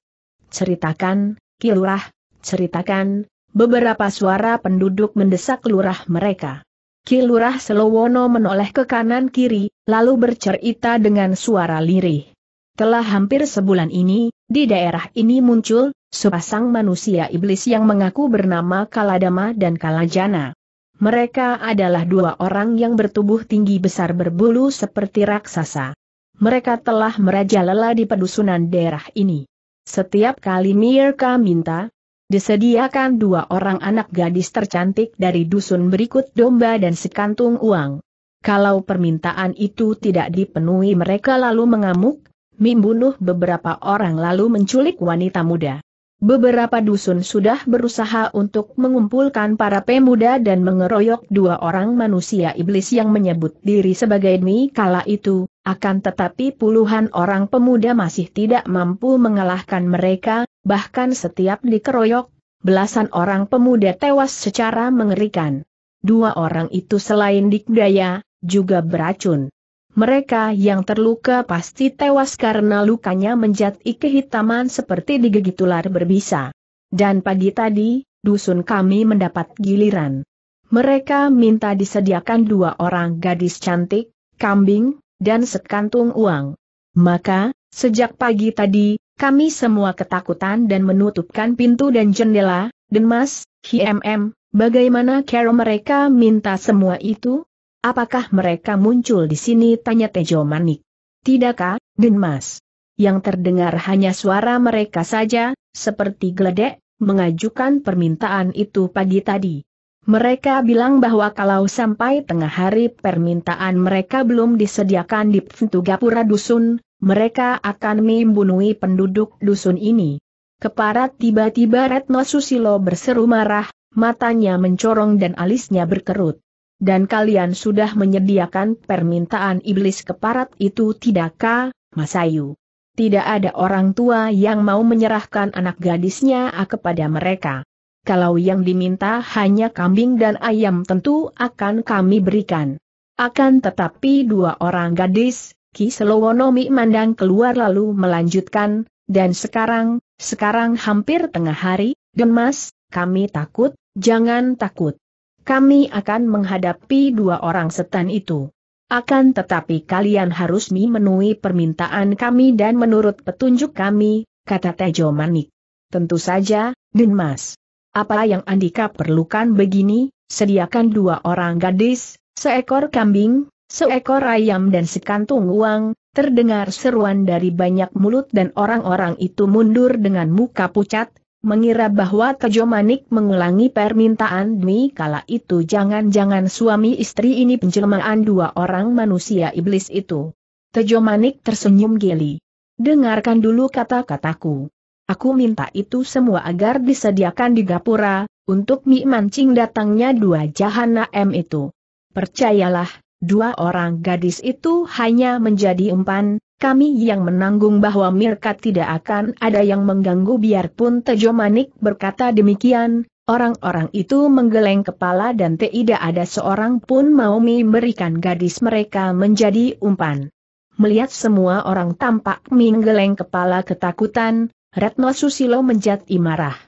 Ceritakan, Kilurah, ceritakan, beberapa suara penduduk mendesak lurah mereka. Kilurah Selowono menoleh ke kanan kiri, lalu bercerita dengan suara lirih. Telah hampir sebulan ini, di daerah ini muncul, sepasang manusia iblis yang mengaku bernama Kaladama dan Kalajana. Mereka adalah dua orang yang bertubuh tinggi besar berbulu seperti raksasa. Mereka telah merajalela di pedusunan daerah ini. Setiap kali Mirka minta, disediakan dua orang anak gadis tercantik dari dusun berikut domba dan sekantung uang. Kalau permintaan itu tidak dipenuhi mereka lalu mengamuk, membunuh beberapa orang lalu menculik wanita muda. Beberapa dusun sudah berusaha untuk mengumpulkan para pemuda dan mengeroyok dua orang manusia iblis yang menyebut diri sebagai Mi kala itu, akan tetapi puluhan orang pemuda masih tidak mampu mengalahkan mereka, bahkan setiap dikeroyok, belasan orang pemuda tewas secara mengerikan. Dua orang itu selain dikdaya, juga beracun. Mereka yang terluka pasti tewas karena lukanya menjadi kehitaman seperti digigit ular berbisa. Dan pagi tadi, dusun kami mendapat giliran. Mereka minta disediakan dua orang gadis cantik, kambing, dan sekantung uang. Maka, sejak pagi tadi, kami semua ketakutan dan menutupkan pintu dan jendela, Denmas, HMM, bagaimana cara mereka minta semua itu? Apakah mereka muncul di sini? Tanya Tejo Manik. Tidakkah, Denmas? Yang terdengar hanya suara mereka saja, seperti geledek, mengajukan permintaan itu pagi tadi. Mereka bilang bahwa kalau sampai tengah hari permintaan mereka belum disediakan di Pintu Gapura Dusun, mereka akan membunuhi penduduk dusun ini. Keparat tiba-tiba Retno Susilo berseru marah, matanya mencorong dan alisnya berkerut. Dan kalian sudah menyediakan permintaan iblis keparat itu tidakkah, Masayu? Tidak ada orang tua yang mau menyerahkan anak gadisnya ah, kepada mereka. Kalau yang diminta hanya kambing dan ayam tentu akan kami berikan. Akan tetapi dua orang gadis, Kiselowono mandang keluar lalu melanjutkan, dan sekarang, sekarang hampir tengah hari, Denmas, kami takut, jangan takut. Kami akan menghadapi dua orang setan itu. Akan tetapi kalian harus memenuhi permintaan kami dan menurut petunjuk kami, kata Tejo Manik. Tentu saja, Denmas. Apa yang Andika perlukan begini, sediakan dua orang gadis, seekor kambing, seekor ayam dan sekantung uang, terdengar seruan dari banyak mulut dan orang-orang itu mundur dengan muka pucat, mengira bahwa Tejo Manik mengulangi permintaan demi kala itu jangan-jangan suami istri ini penjelmaan dua orang manusia iblis itu. Tejo Manik tersenyum geli. Dengarkan dulu kata-kataku. Aku minta itu semua agar disediakan di Gapura, untuk mi mancing datangnya dua jahana M itu. Percayalah, Dua orang gadis itu hanya menjadi umpan, kami yang menanggung bahwa Mirka tidak akan ada yang mengganggu biarpun Tejo Manik berkata demikian, orang-orang itu menggeleng kepala dan tidak ada seorang pun mau memberikan gadis mereka menjadi umpan. Melihat semua orang tampak menggeleng kepala ketakutan, Retno Susilo menjadi marah.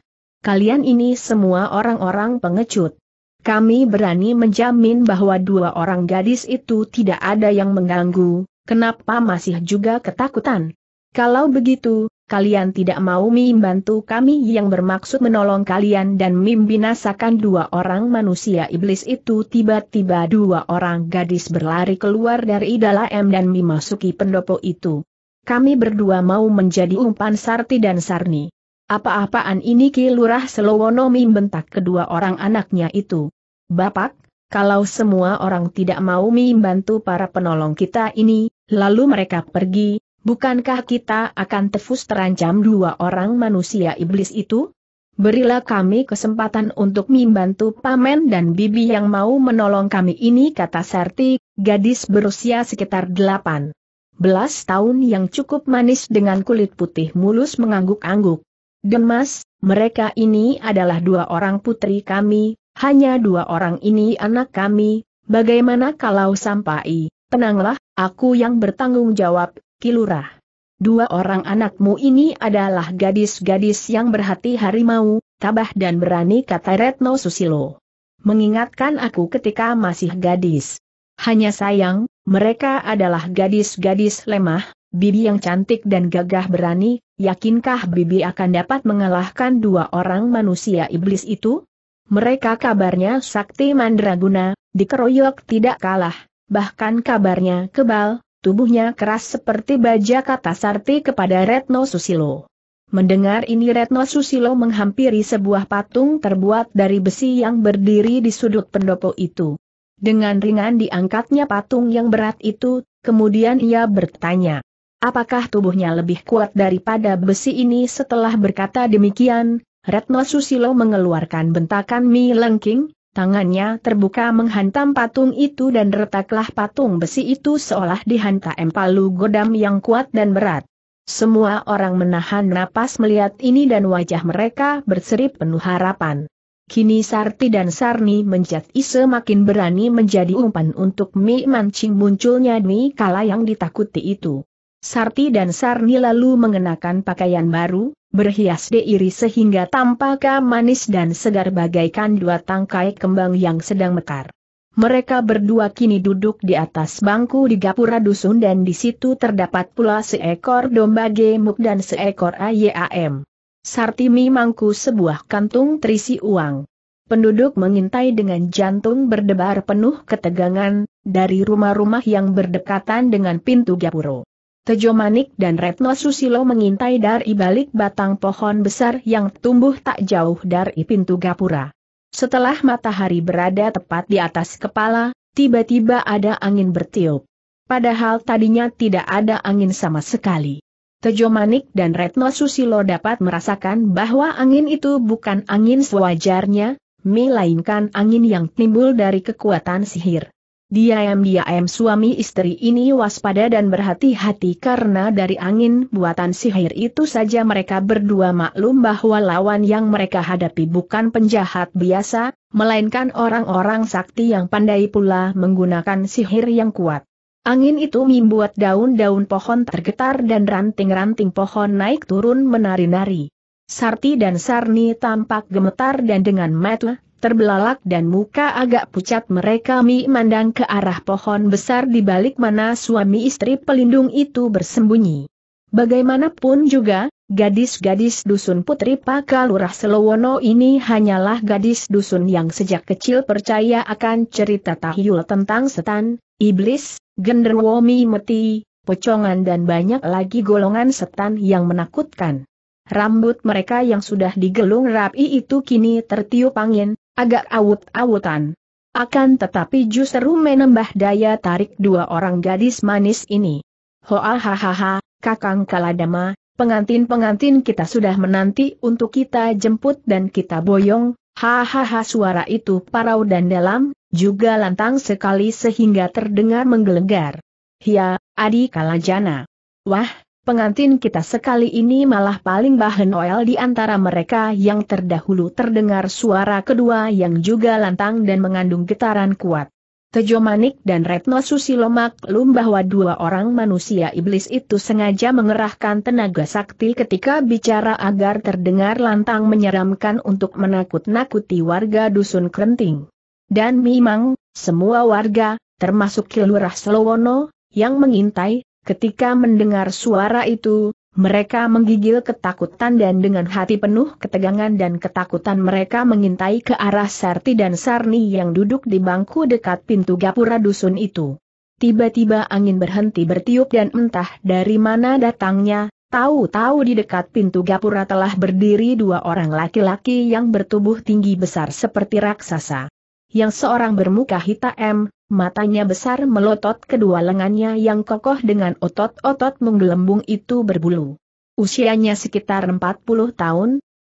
Kalian ini semua orang-orang pengecut. Kami berani menjamin bahwa dua orang gadis itu tidak ada yang mengganggu, kenapa masih juga ketakutan? Kalau begitu, kalian tidak mau membantu kami yang bermaksud menolong kalian dan membinasakan dua orang manusia iblis itu tiba-tiba dua orang gadis berlari keluar dari Idala M dan memasuki pendopo itu. Kami berdua mau menjadi umpan Sarti dan Sarni. Apa-apaan ini Ki Lurah Selowono membentak kedua orang anaknya itu. Bapak, kalau semua orang tidak mau membantu para penolong kita ini, lalu mereka pergi, bukankah kita akan tefus terancam dua orang manusia iblis itu? Berilah kami kesempatan untuk membantu pamen dan bibi yang mau menolong kami ini kata Sarti, gadis berusia sekitar delapan belas tahun yang cukup manis dengan kulit putih mulus mengangguk-angguk. Gemas, mereka ini adalah dua orang putri kami, hanya dua orang ini anak kami, bagaimana kalau sampai, tenanglah, aku yang bertanggung jawab, Kilurah. Dua orang anakmu ini adalah gadis-gadis yang berhati harimau, tabah dan berani kata Retno Susilo. Mengingatkan aku ketika masih gadis. Hanya sayang, mereka adalah gadis-gadis lemah, bibi yang cantik dan gagah berani, Yakinkah Bibi akan dapat mengalahkan dua orang manusia iblis itu? Mereka kabarnya sakti mandraguna, dikeroyok tidak kalah, bahkan kabarnya kebal, tubuhnya keras seperti baja kata Sarti kepada Retno Susilo. Mendengar ini Retno Susilo menghampiri sebuah patung terbuat dari besi yang berdiri di sudut pendopo itu. Dengan ringan diangkatnya patung yang berat itu, kemudian ia bertanya apakah tubuhnya lebih kuat daripada besi ini setelah berkata demikian, Retno Susilo mengeluarkan bentakan Mi Lengking, tangannya terbuka menghantam patung itu dan retaklah patung besi itu seolah dihantam palu godam yang kuat dan berat. Semua orang menahan napas melihat ini dan wajah mereka berseri penuh harapan. Kini Sarti dan Sarni menjadi makin berani menjadi umpan untuk Mi Mancing munculnya Dwi Kala yang ditakuti itu. Sarti dan Sarni lalu mengenakan pakaian baru, berhias deiri sehingga tampak manis dan segar bagaikan dua tangkai kembang yang sedang mekar. Mereka berdua kini duduk di atas bangku di gapura dusun dan di situ terdapat pula seekor domba gemuk dan seekor ayam. Sarti memangku sebuah kantung terisi uang. Penduduk mengintai dengan jantung berdebar penuh ketegangan, dari rumah-rumah yang berdekatan dengan pintu gapuro. Tejo Manik dan Retno Susilo mengintai dari balik batang pohon besar yang tumbuh tak jauh dari pintu gapura. Setelah matahari berada tepat di atas kepala, tiba-tiba ada angin bertiup. Padahal tadinya tidak ada angin sama sekali. Tejo Manik dan Retno Susilo dapat merasakan bahwa angin itu bukan angin sewajarnya, melainkan angin yang timbul dari kekuatan sihir. Diam-diam suami istri ini waspada dan berhati-hati karena dari angin buatan sihir itu saja mereka berdua maklum bahwa lawan yang mereka hadapi bukan penjahat biasa, melainkan orang-orang sakti yang pandai pula menggunakan sihir yang kuat. Angin itu membuat daun-daun pohon tergetar dan ranting-ranting pohon naik turun menari-nari. Sarti dan Sarni tampak gemetar dan dengan mata terbelalak dan muka agak pucat mereka memandang ke arah pohon besar di balik mana suami istri pelindung itu bersembunyi. Bagaimanapun juga, Gadis-gadis dusun Putri Pakalurah Selowono ini hanyalah gadis dusun yang sejak kecil percaya akan cerita tahyul tentang setan, iblis, genderwomi meti, pocongan dan banyak lagi golongan setan yang menakutkan. Rambut mereka yang sudah digelung rapi itu kini tertiup angin, Agak awut-awutan. Akan tetapi justru menambah daya tarik dua orang gadis manis ini. Hoahahaha, kakang Kaladama, pengantin-pengantin kita sudah menanti untuk kita jemput dan kita boyong, hahaha suara itu parau dan dalam, juga lantang sekali sehingga terdengar menggelegar. Hia, adi kalajana. Wah, pengantin kita sekali ini malah paling bahan oil di antara mereka yang terdahulu terdengar suara kedua yang juga lantang dan mengandung getaran kuat. Tejo Manik dan Retno Susilo maklum bahwa dua orang manusia iblis itu sengaja mengerahkan tenaga sakti ketika bicara agar terdengar lantang menyeramkan untuk menakut-nakuti warga dusun Krenting. Dan memang, semua warga, termasuk Kilurah Selowono, yang mengintai, Ketika mendengar suara itu, mereka menggigil ketakutan dan dengan hati penuh ketegangan dan ketakutan mereka mengintai ke arah Sarti dan Sarni yang duduk di bangku dekat pintu gapura dusun itu. Tiba-tiba angin berhenti bertiup dan entah dari mana datangnya, tahu-tahu di dekat pintu gapura telah berdiri dua orang laki-laki yang bertubuh tinggi besar seperti raksasa. Yang seorang bermuka hitam, matanya besar melotot kedua lengannya yang kokoh dengan otot-otot menggelembung itu berbulu. Usianya sekitar 40 tahun,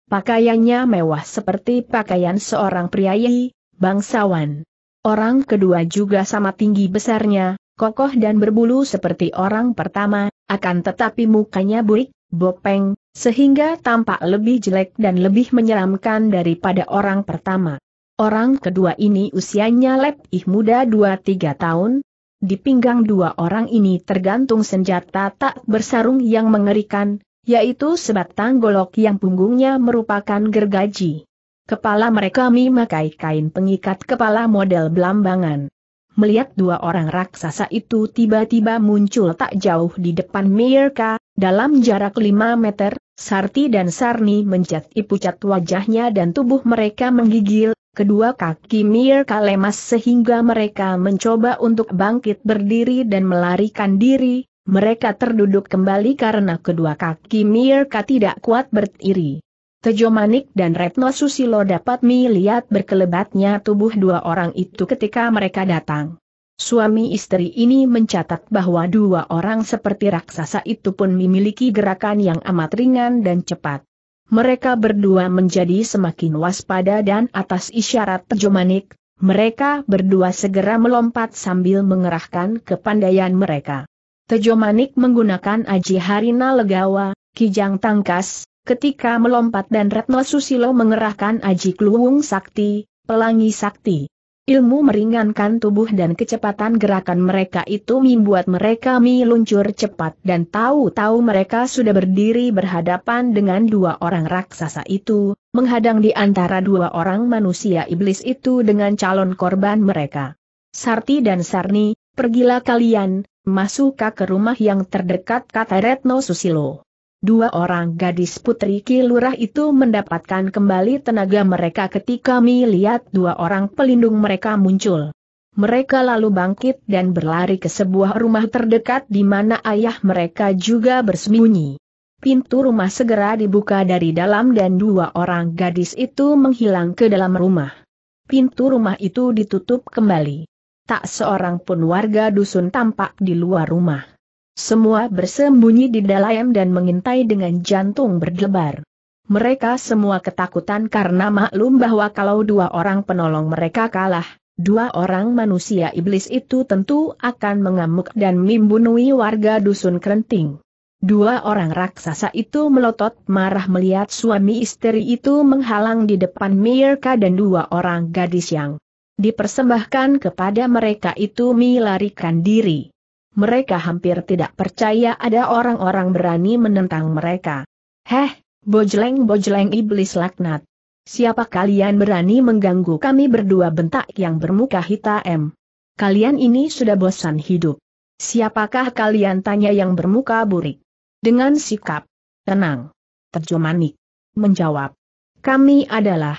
pakaiannya mewah seperti pakaian seorang priayi, bangsawan. Orang kedua juga sama tinggi besarnya, kokoh dan berbulu seperti orang pertama, akan tetapi mukanya burik, bopeng, sehingga tampak lebih jelek dan lebih menyeramkan daripada orang pertama. Orang kedua ini usianya lebih muda 2-3 tahun. Di pinggang dua orang ini tergantung senjata tak bersarung yang mengerikan, yaitu sebatang golok yang punggungnya merupakan gergaji. Kepala mereka memakai kain pengikat kepala model belambangan. Melihat dua orang raksasa itu tiba-tiba muncul tak jauh di depan Mirka, dalam jarak 5 meter, Sarti dan Sarni menjadi pucat wajahnya dan tubuh mereka menggigil, Kedua kaki Mir lemas sehingga mereka mencoba untuk bangkit berdiri dan melarikan diri, mereka terduduk kembali karena kedua kaki Mirka tidak kuat berdiri. Tejo Manik dan Retno Susilo dapat melihat berkelebatnya tubuh dua orang itu ketika mereka datang. Suami istri ini mencatat bahwa dua orang seperti raksasa itu pun memiliki gerakan yang amat ringan dan cepat mereka berdua menjadi semakin waspada dan atas isyarat Tejomanik, mereka berdua segera melompat sambil mengerahkan kepandaian mereka. Tejomanik menggunakan Aji Harina Legawa, Kijang Tangkas, ketika melompat dan Retno Susilo mengerahkan Aji Kluwung Sakti, Pelangi Sakti. Ilmu meringankan tubuh dan kecepatan gerakan mereka itu membuat mereka meluncur cepat dan tahu-tahu mereka sudah berdiri berhadapan dengan dua orang raksasa itu, menghadang di antara dua orang manusia iblis itu dengan calon korban mereka. Sarti dan Sarni, pergilah kalian, masuklah ke rumah yang terdekat kata Retno Susilo. Dua orang gadis putri Kilurah itu mendapatkan kembali tenaga mereka ketika melihat dua orang pelindung mereka muncul. Mereka lalu bangkit dan berlari ke sebuah rumah terdekat di mana ayah mereka juga bersembunyi. Pintu rumah segera dibuka dari dalam dan dua orang gadis itu menghilang ke dalam rumah. Pintu rumah itu ditutup kembali. Tak seorang pun warga dusun tampak di luar rumah. Semua bersembunyi di dalam dan mengintai dengan jantung berdebar. Mereka semua ketakutan karena maklum bahwa kalau dua orang penolong mereka kalah, dua orang manusia iblis itu tentu akan mengamuk dan membunuhi warga dusun kerenting. Dua orang raksasa itu melotot marah melihat suami istri itu menghalang di depan Mirka dan dua orang gadis yang dipersembahkan kepada mereka itu melarikan diri mereka hampir tidak percaya ada orang-orang berani menentang mereka. Heh, bojleng-bojleng iblis laknat. Siapa kalian berani mengganggu kami berdua bentak yang bermuka hitam? Kalian ini sudah bosan hidup. Siapakah kalian tanya yang bermuka burik? Dengan sikap tenang. Tejo menjawab. Kami adalah.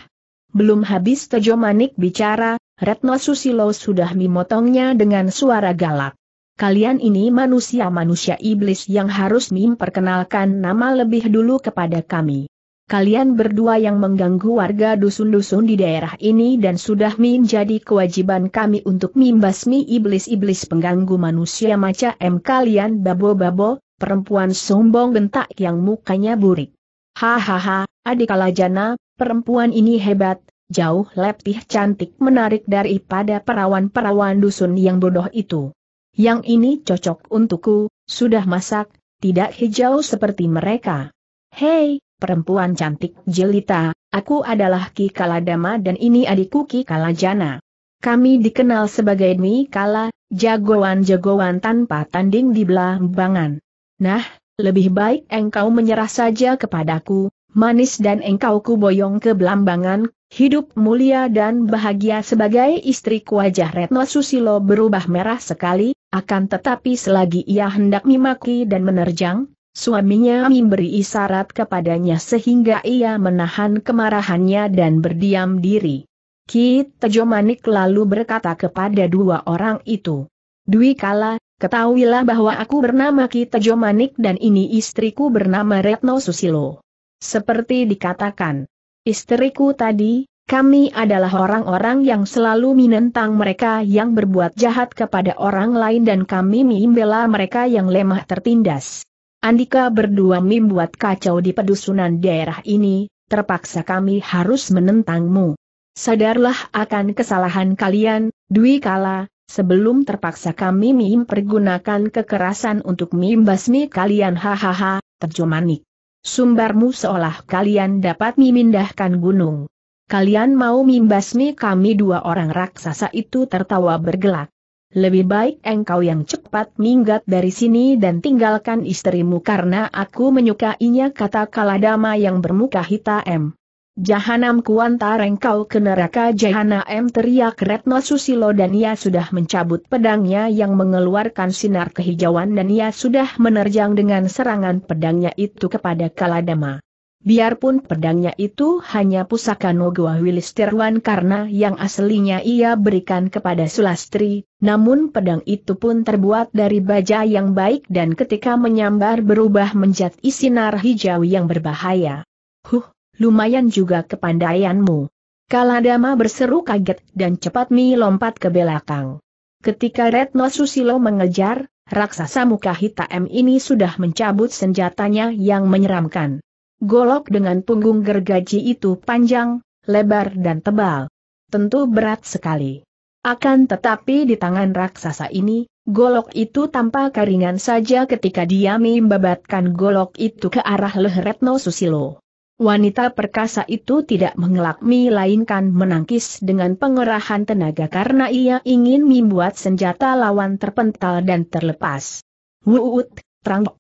Belum habis Tejo Manik bicara, Retno Susilo sudah memotongnya dengan suara galak kalian ini manusia-manusia iblis yang harus memperkenalkan nama lebih dulu kepada kami. Kalian berdua yang mengganggu warga dusun-dusun di daerah ini dan sudah menjadi kewajiban kami untuk membasmi iblis-iblis pengganggu manusia macam kalian babo-babo, perempuan sombong bentak yang mukanya burik. Hahaha, adik kalajana, perempuan ini hebat, jauh lebih cantik menarik daripada perawan-perawan dusun yang bodoh itu. Yang ini cocok untukku, sudah masak, tidak hijau seperti mereka. Hei, perempuan cantik jelita, aku adalah Ki Kaladama dan ini adikku Ki Kalajana. Kami dikenal sebagai Mi Kala, jagoan-jagoan tanpa tanding di belambangan. Nah, lebih baik engkau menyerah saja kepadaku, manis dan engkau ku boyong ke belambangan, hidup mulia dan bahagia sebagai istriku. wajah Retno Susilo berubah merah sekali, akan tetapi selagi ia hendak memaki dan menerjang, suaminya memberi isyarat kepadanya sehingga ia menahan kemarahannya dan berdiam diri. Ki Manik lalu berkata kepada dua orang itu, Dwi Kala, ketahuilah bahwa aku bernama Ki Manik dan ini istriku bernama Retno Susilo. Seperti dikatakan, istriku tadi, kami adalah orang-orang yang selalu menentang mereka yang berbuat jahat kepada orang lain dan kami membela mereka yang lemah tertindas. Andika berdua membuat kacau di pedusunan daerah ini, terpaksa kami harus menentangmu. Sadarlah akan kesalahan kalian, Dwi Kala, sebelum terpaksa kami mempergunakan kekerasan untuk membasmi kalian hahaha, terjemanik. Sumbarmu seolah kalian dapat memindahkan gunung kalian mau mimbasmi kami dua orang raksasa itu tertawa bergelak. Lebih baik engkau yang cepat minggat dari sini dan tinggalkan istrimu karena aku menyukainya kata Kaladama yang bermuka hitam. Jahanam kuantar engkau ke neraka Jahanam teriak Retno Susilo dan ia sudah mencabut pedangnya yang mengeluarkan sinar kehijauan dan ia sudah menerjang dengan serangan pedangnya itu kepada Kaladama. Biarpun pedangnya itu hanya pusaka Nogoa Wilistirwan karena yang aslinya ia berikan kepada Sulastri, namun pedang itu pun terbuat dari baja yang baik dan ketika menyambar berubah menjadi sinar hijau yang berbahaya. Huh, lumayan juga kepandaianmu. Kaladama berseru kaget dan cepat melompat ke belakang. Ketika Retno Susilo mengejar, raksasa muka hitam ini sudah mencabut senjatanya yang menyeramkan. Golok dengan punggung gergaji itu panjang, lebar dan tebal. Tentu berat sekali. Akan tetapi di tangan raksasa ini, golok itu tampak keringan saja ketika dia membabatkan golok itu ke arah Retno Susilo. Wanita perkasa itu tidak mengelakmi lainkan menangkis dengan pengerahan tenaga karena ia ingin membuat senjata lawan terpental dan terlepas. Wuut, terang.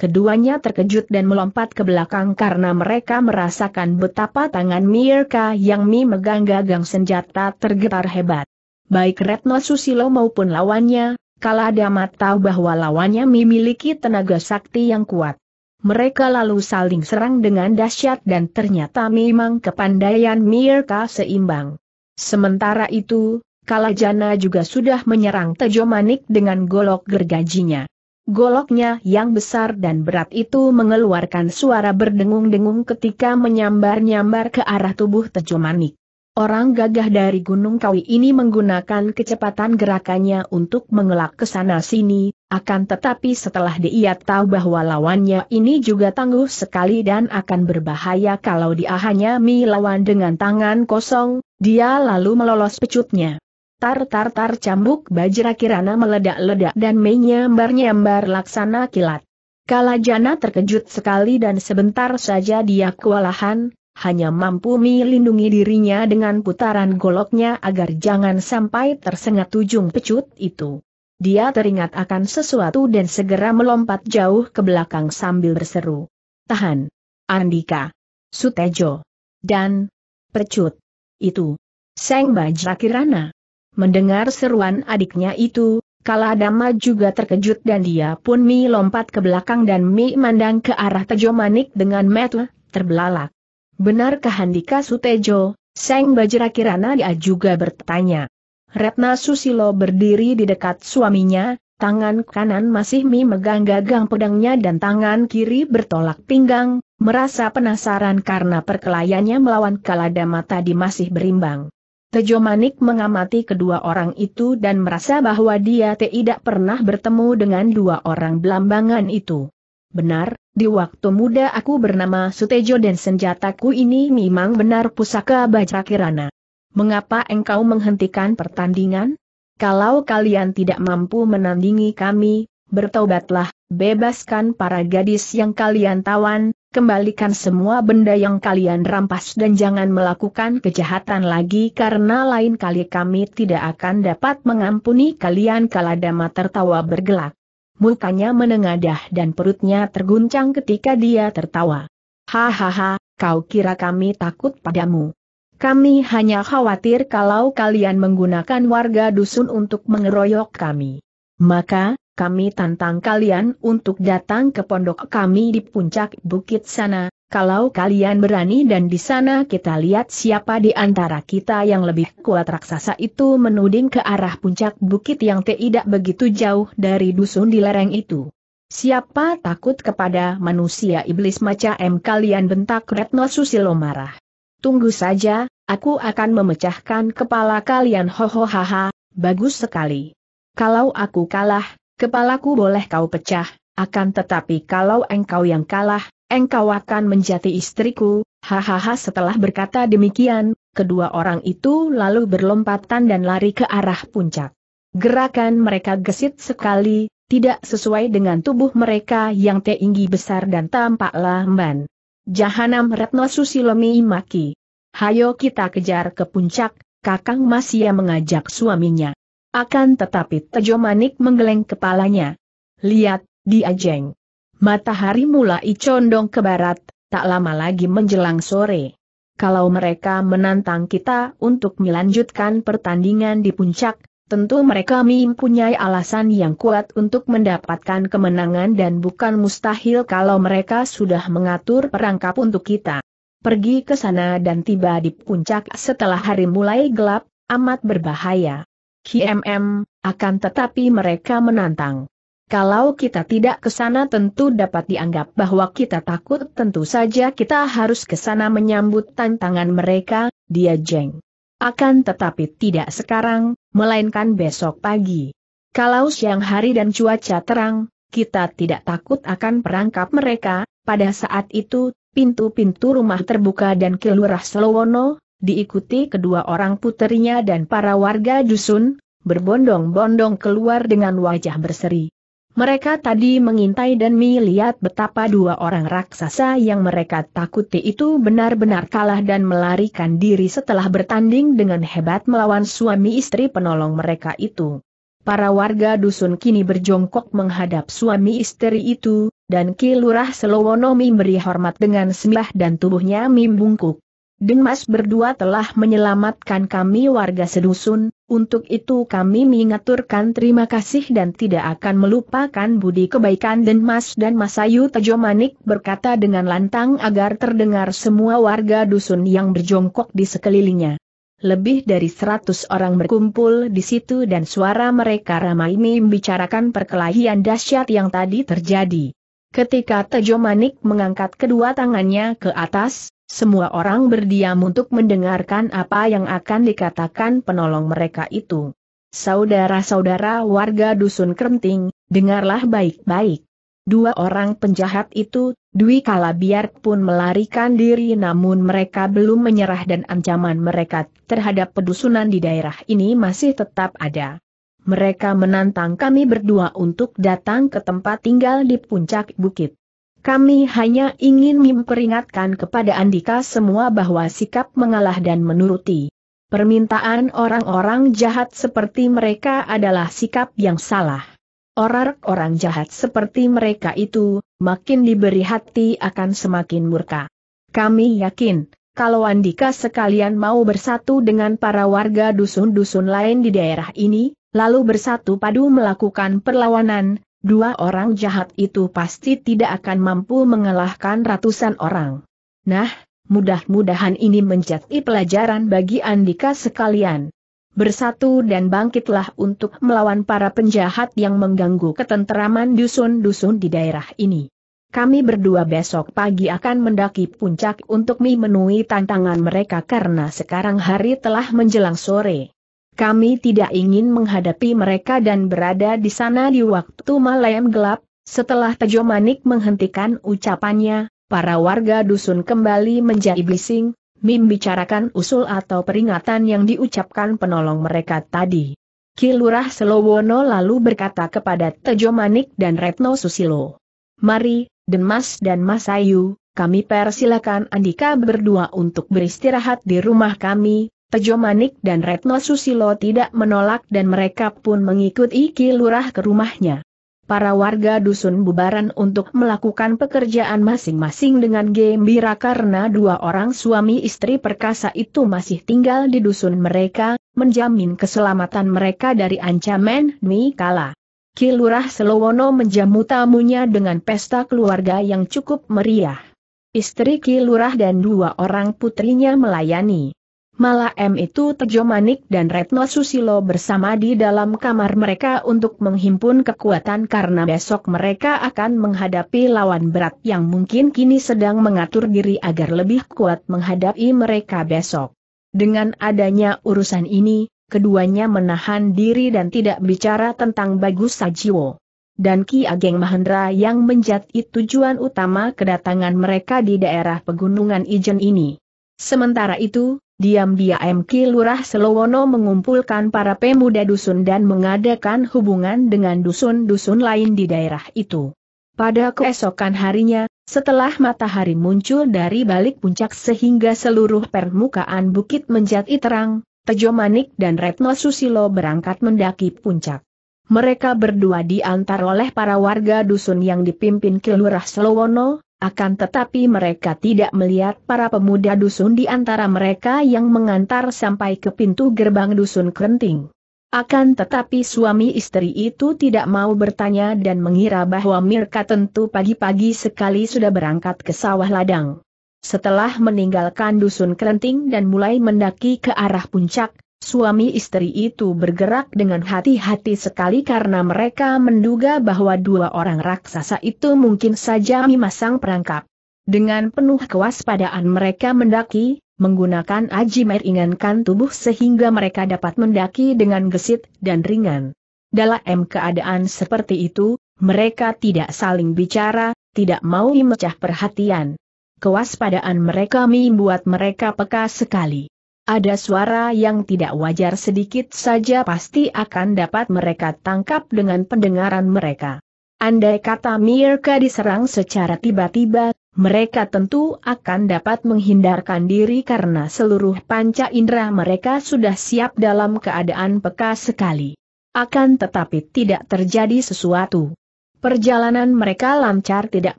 Keduanya terkejut dan melompat ke belakang karena mereka merasakan betapa tangan Mirka yang Mi megang gagang senjata tergetar hebat. Baik Retno Susilo maupun lawannya, kalau ada tahu bahwa lawannya Mi miliki tenaga sakti yang kuat. Mereka lalu saling serang dengan dahsyat dan ternyata memang kepandaian Mirka seimbang. Sementara itu, Kalajana juga sudah menyerang Tejo Manik dengan golok gergajinya. Goloknya yang besar dan berat itu mengeluarkan suara berdengung-dengung ketika menyambar-nyambar ke arah tubuh Tejo Manik. Orang gagah dari Gunung Kawi ini menggunakan kecepatan gerakannya untuk mengelak ke sana-sini, akan tetapi setelah dia tahu bahwa lawannya ini juga tangguh sekali dan akan berbahaya kalau dia hanya melawan dengan tangan kosong, dia lalu melolos pecutnya. Tar-tar-tar cambuk bajra kirana meledak-ledak dan menyambar-nyambar laksana kilat. Kalajana terkejut sekali dan sebentar saja dia kewalahan, hanya mampu melindungi dirinya dengan putaran goloknya agar jangan sampai tersengat ujung pecut itu. Dia teringat akan sesuatu dan segera melompat jauh ke belakang sambil berseru. Tahan! Andika! Sutejo! Dan... Pecut! Itu! Seng Bajrakirana! Mendengar seruan adiknya itu, Kaladama juga terkejut dan dia pun mi lompat ke belakang dan mi mandang ke arah Tejo Manik dengan metu, terbelalak. Benarkah Handika Sutejo? Seng Bajra Kirana dia juga bertanya. Retna Susilo berdiri di dekat suaminya, tangan kanan masih mi megang gagang pedangnya dan tangan kiri bertolak pinggang, merasa penasaran karena perkelayannya melawan Kaladama tadi masih berimbang. Tejo Manik mengamati kedua orang itu dan merasa bahwa dia tidak pernah bertemu dengan dua orang belambangan itu. Benar, di waktu muda aku bernama Sutejo dan senjataku ini memang benar pusaka Bajrakirana. Mengapa engkau menghentikan pertandingan? Kalau kalian tidak mampu menandingi kami, bertobatlah, bebaskan para gadis yang kalian tawan, kembalikan semua benda yang kalian rampas dan jangan melakukan kejahatan lagi karena lain kali kami tidak akan dapat mengampuni kalian Kaladama tertawa bergelak. Mukanya menengadah dan perutnya terguncang ketika dia tertawa. Hahaha, kau kira kami takut padamu. Kami hanya khawatir kalau kalian menggunakan warga dusun untuk mengeroyok kami. Maka, kami tantang kalian untuk datang ke pondok kami di puncak bukit sana, kalau kalian berani dan di sana kita lihat siapa di antara kita yang lebih kuat raksasa itu menuding ke arah puncak bukit yang tidak begitu jauh dari dusun di lereng itu. Siapa takut kepada manusia iblis macam kalian bentak Retno Susilo marah. Tunggu saja, aku akan memecahkan kepala kalian hohohaha, bagus sekali. Kalau aku kalah, Kepalaku boleh kau pecah, akan tetapi kalau engkau yang kalah, engkau akan menjadi istriku, hahaha setelah berkata demikian, kedua orang itu lalu berlompatan dan lari ke arah puncak. Gerakan mereka gesit sekali, tidak sesuai dengan tubuh mereka yang tinggi besar dan tampak lamban. Jahanam Retno Susilomi maki. Hayo kita kejar ke puncak, Kakang Masia mengajak suaminya. Akan tetapi Tejo Manik menggeleng kepalanya. Lihat, dia jeng. Matahari mulai condong ke barat, tak lama lagi menjelang sore. Kalau mereka menantang kita untuk melanjutkan pertandingan di puncak, tentu mereka mempunyai alasan yang kuat untuk mendapatkan kemenangan dan bukan mustahil kalau mereka sudah mengatur perangkap untuk kita. Pergi ke sana dan tiba di puncak setelah hari mulai gelap, amat berbahaya. KMM, akan tetapi mereka menantang. Kalau kita tidak ke sana tentu dapat dianggap bahwa kita takut tentu saja kita harus ke sana menyambut tantangan mereka, dia jeng. Akan tetapi tidak sekarang, melainkan besok pagi. Kalau siang hari dan cuaca terang, kita tidak takut akan perangkap mereka, pada saat itu, pintu-pintu rumah terbuka dan kelurah Selowono, diikuti kedua orang puterinya dan para warga dusun, berbondong-bondong keluar dengan wajah berseri. Mereka tadi mengintai dan melihat betapa dua orang raksasa yang mereka takuti itu benar-benar kalah dan melarikan diri setelah bertanding dengan hebat melawan suami istri penolong mereka itu. Para warga dusun kini berjongkok menghadap suami istri itu, dan Kilurah Selowono memberi hormat dengan sembah dan tubuhnya membungkuk. Demas berdua telah menyelamatkan kami warga sedusun, untuk itu kami mengaturkan terima kasih dan tidak akan melupakan budi kebaikan Denmas dan Masayu Tejo Manik berkata dengan lantang agar terdengar semua warga dusun yang berjongkok di sekelilingnya. Lebih dari seratus orang berkumpul di situ dan suara mereka ramai membicarakan perkelahian dahsyat yang tadi terjadi. Ketika Tejo Manik mengangkat kedua tangannya ke atas, semua orang berdiam untuk mendengarkan apa yang akan dikatakan penolong mereka itu. Saudara-saudara warga Dusun kremting, dengarlah baik-baik. Dua orang penjahat itu, Dwi Kala biarpun melarikan diri namun mereka belum menyerah dan ancaman mereka terhadap pedusunan di daerah ini masih tetap ada. Mereka menantang kami berdua untuk datang ke tempat tinggal di puncak bukit. Kami hanya ingin memperingatkan kepada Andika semua bahwa sikap mengalah dan menuruti permintaan orang-orang jahat seperti mereka adalah sikap yang salah. Orang-orang jahat seperti mereka itu, makin diberi hati akan semakin murka. Kami yakin, kalau Andika sekalian mau bersatu dengan para warga dusun-dusun lain di daerah ini, lalu bersatu padu melakukan perlawanan, Dua orang jahat itu pasti tidak akan mampu mengalahkan ratusan orang. Nah, mudah-mudahan ini menjadi pelajaran bagi Andika sekalian. Bersatu dan bangkitlah untuk melawan para penjahat yang mengganggu ketenteraman dusun-dusun di daerah ini. Kami berdua besok pagi akan mendaki puncak untuk memenuhi tantangan mereka karena sekarang hari telah menjelang sore. Kami tidak ingin menghadapi mereka dan berada di sana di waktu malam gelap. Setelah Tejo Manik menghentikan ucapannya, para warga dusun kembali menjadi bising, Mim bicarakan usul atau peringatan yang diucapkan penolong mereka tadi. Kilurah Selowono lalu berkata kepada Tejo Manik dan Retno Susilo. Mari, Denmas dan Mas Ayu, kami persilakan Andika berdua untuk beristirahat di rumah kami, Tejo Manik dan Retno Susilo tidak menolak dan mereka pun mengikuti Ki Lurah ke rumahnya. Para warga dusun bubaran untuk melakukan pekerjaan masing-masing dengan gembira karena dua orang suami istri perkasa itu masih tinggal di dusun mereka, menjamin keselamatan mereka dari ancaman Dwi Kala. Ki Lurah Selowono menjamu tamunya dengan pesta keluarga yang cukup meriah. Istri Ki Lurah dan dua orang putrinya melayani. Malah M itu Tejo Manik dan Retno Susilo bersama di dalam kamar mereka untuk menghimpun kekuatan karena besok mereka akan menghadapi lawan berat yang mungkin kini sedang mengatur diri agar lebih kuat menghadapi mereka besok. Dengan adanya urusan ini, keduanya menahan diri dan tidak bicara tentang Bagus Sajiwo. Dan Ki Ageng Mahendra yang menjadi tujuan utama kedatangan mereka di daerah pegunungan Ijen ini. Sementara itu, Diam-diam Ki Lurah Selowono mengumpulkan para pemuda dusun dan mengadakan hubungan dengan dusun-dusun lain di daerah itu. Pada keesokan harinya, setelah matahari muncul dari balik puncak sehingga seluruh permukaan bukit menjadi terang, Tejo Manik dan Retno Susilo berangkat mendaki puncak. Mereka berdua diantar oleh para warga dusun yang dipimpin Kilurah Selowono, akan tetapi mereka tidak melihat para pemuda dusun di antara mereka yang mengantar sampai ke pintu gerbang dusun Krenting. Akan tetapi suami istri itu tidak mau bertanya dan mengira bahwa Mirka tentu pagi-pagi sekali sudah berangkat ke sawah ladang. Setelah meninggalkan dusun Krenting dan mulai mendaki ke arah puncak, Suami istri itu bergerak dengan hati-hati sekali karena mereka menduga bahwa dua orang raksasa itu mungkin saja memasang perangkap. Dengan penuh kewaspadaan mereka mendaki, menggunakan ajimer meringankan tubuh sehingga mereka dapat mendaki dengan gesit dan ringan. Dalam keadaan seperti itu, mereka tidak saling bicara, tidak mau memecah perhatian. Kewaspadaan mereka membuat mereka peka sekali ada suara yang tidak wajar sedikit saja pasti akan dapat mereka tangkap dengan pendengaran mereka. Andai kata Mirka diserang secara tiba-tiba, mereka tentu akan dapat menghindarkan diri karena seluruh panca indera mereka sudah siap dalam keadaan peka sekali. Akan tetapi tidak terjadi sesuatu. Perjalanan mereka lancar tidak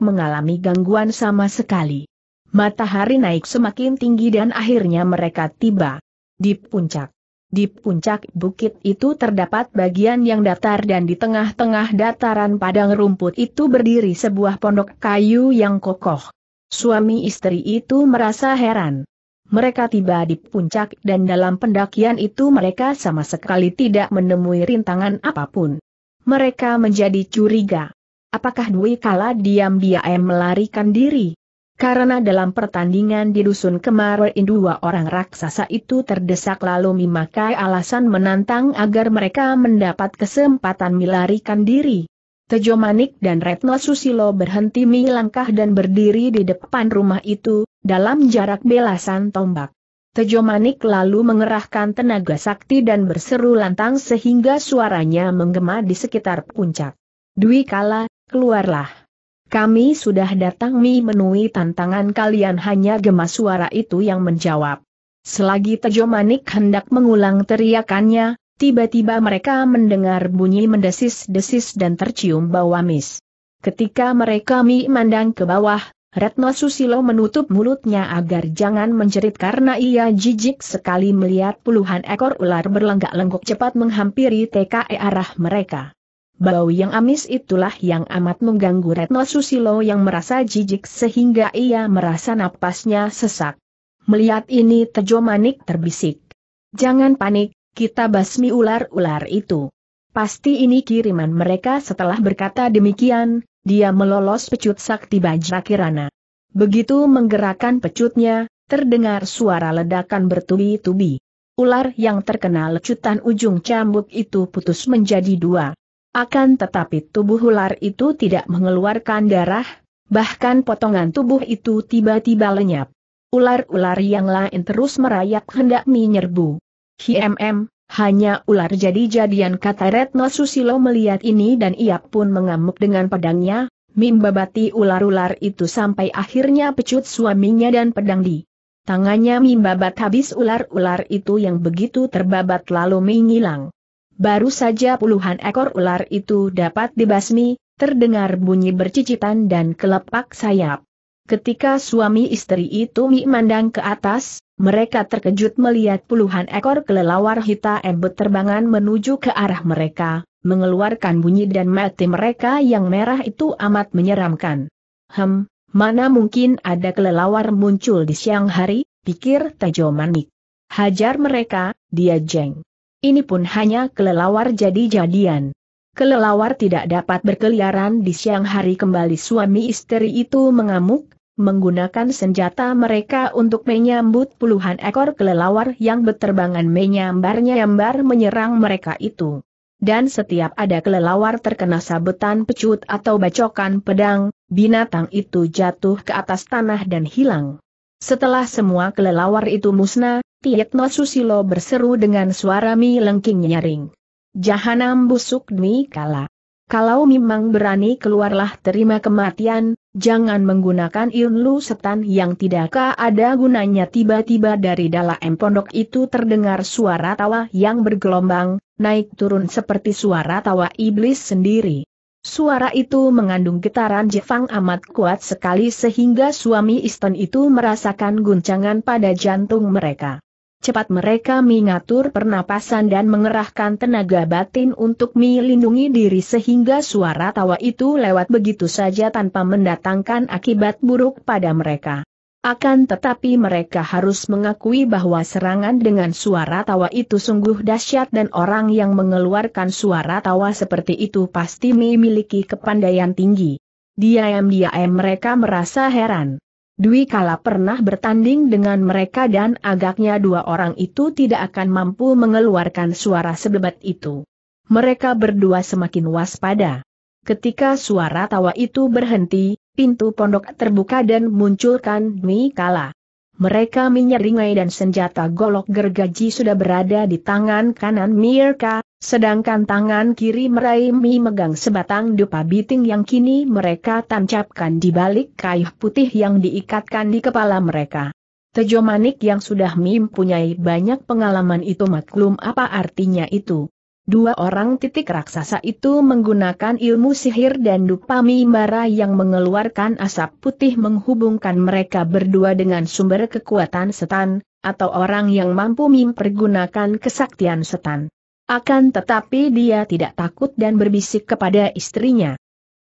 mengalami gangguan sama sekali. Matahari naik semakin tinggi dan akhirnya mereka tiba di puncak. Di puncak bukit itu terdapat bagian yang datar dan di tengah-tengah dataran padang rumput itu berdiri sebuah pondok kayu yang kokoh. Suami istri itu merasa heran. Mereka tiba di puncak dan dalam pendakian itu mereka sama sekali tidak menemui rintangan apapun. Mereka menjadi curiga. Apakah Dwi Kala diam-diam melarikan diri? Karena dalam pertandingan di Dusun kemarin dua orang raksasa itu terdesak lalu memakai alasan menantang agar mereka mendapat kesempatan melarikan diri. Tejo Manik dan Retno Susilo berhenti melangkah dan berdiri di depan rumah itu, dalam jarak belasan tombak. Tejo Manik lalu mengerahkan tenaga sakti dan berseru lantang sehingga suaranya menggema di sekitar puncak. Dwi kala, keluarlah. Kami sudah datang mi. Menui tantangan kalian hanya gemas suara itu yang menjawab. Selagi Tejo Manik hendak mengulang teriakannya, tiba-tiba mereka mendengar bunyi mendesis-desis dan tercium bau amis. Ketika mereka mi memandang ke bawah, Retno Susilo menutup mulutnya agar jangan menjerit karena ia jijik sekali melihat puluhan ekor ular berlenggak-lenggok cepat menghampiri TKE arah mereka bau yang amis itulah yang amat mengganggu Retno Susilo yang merasa jijik sehingga ia merasa napasnya sesak. Melihat ini Tejo Manik terbisik. Jangan panik, kita basmi ular-ular itu. Pasti ini kiriman mereka setelah berkata demikian, dia melolos pecut sakti Bajrakirana. Begitu menggerakkan pecutnya, terdengar suara ledakan bertubi-tubi. Ular yang terkena lecutan ujung cambuk itu putus menjadi dua. Akan tetapi tubuh ular itu tidak mengeluarkan darah, bahkan potongan tubuh itu tiba-tiba lenyap. Ular-ular yang lain terus merayap hendak menyerbu. HMM, hanya ular jadi-jadian kata Retno Susilo melihat ini dan ia pun mengamuk dengan pedangnya, mimbabati ular-ular itu sampai akhirnya pecut suaminya dan pedang di. Tangannya mimbabat habis ular-ular itu yang begitu terbabat lalu menghilang. Baru saja puluhan ekor ular itu dapat dibasmi, terdengar bunyi bercicitan dan kelepak sayap. Ketika suami istri itu memandang ke atas, mereka terkejut melihat puluhan ekor kelelawar hitam berterbangan menuju ke arah mereka, mengeluarkan bunyi dan mati mereka yang merah itu amat menyeramkan. Hem, mana mungkin ada kelelawar muncul di siang hari, pikir Tejo Manik. Hajar mereka, dia jeng. Ini pun hanya kelelawar jadi-jadian. Kelelawar tidak dapat berkeliaran di siang hari kembali suami istri itu mengamuk, menggunakan senjata mereka untuk menyambut puluhan ekor kelelawar yang berterbangan menyambar-nyambar menyerang mereka itu. Dan setiap ada kelelawar terkena sabetan pecut atau bacokan pedang, binatang itu jatuh ke atas tanah dan hilang. Setelah semua kelelawar itu musnah, Tietno Susilo berseru dengan suara mi lengking nyaring. Jahanam busuk demi kala. Kalau memang berani keluarlah terima kematian, jangan menggunakan ilmu setan yang tidak ada gunanya tiba-tiba dari dalam pondok itu terdengar suara tawa yang bergelombang, naik turun seperti suara tawa iblis sendiri. Suara itu mengandung getaran jefang amat kuat sekali sehingga suami Iston itu merasakan guncangan pada jantung mereka cepat mereka mengatur pernapasan dan mengerahkan tenaga batin untuk melindungi diri sehingga suara tawa itu lewat begitu saja tanpa mendatangkan akibat buruk pada mereka. Akan tetapi mereka harus mengakui bahwa serangan dengan suara tawa itu sungguh dahsyat dan orang yang mengeluarkan suara tawa seperti itu pasti memiliki kepandaian tinggi. Diam-diam mereka merasa heran. Dwi Kala pernah bertanding dengan mereka dan agaknya dua orang itu tidak akan mampu mengeluarkan suara sebebat itu. Mereka berdua semakin waspada. Ketika suara tawa itu berhenti, pintu pondok terbuka dan munculkan Dwi Kala. Mereka menyeringai dan senjata golok gergaji sudah berada di tangan kanan Mirka, Sedangkan tangan kiri meraih meraimi megang sebatang dupa biting yang kini mereka tancapkan di balik kayu putih yang diikatkan di kepala mereka. Tejo Manik yang sudah mim punyai banyak pengalaman itu maklum apa artinya itu. Dua orang titik raksasa itu menggunakan ilmu sihir dan dupa mimbara yang mengeluarkan asap putih menghubungkan mereka berdua dengan sumber kekuatan setan, atau orang yang mampu mim pergunakan kesaktian setan. Akan tetapi dia tidak takut dan berbisik kepada istrinya.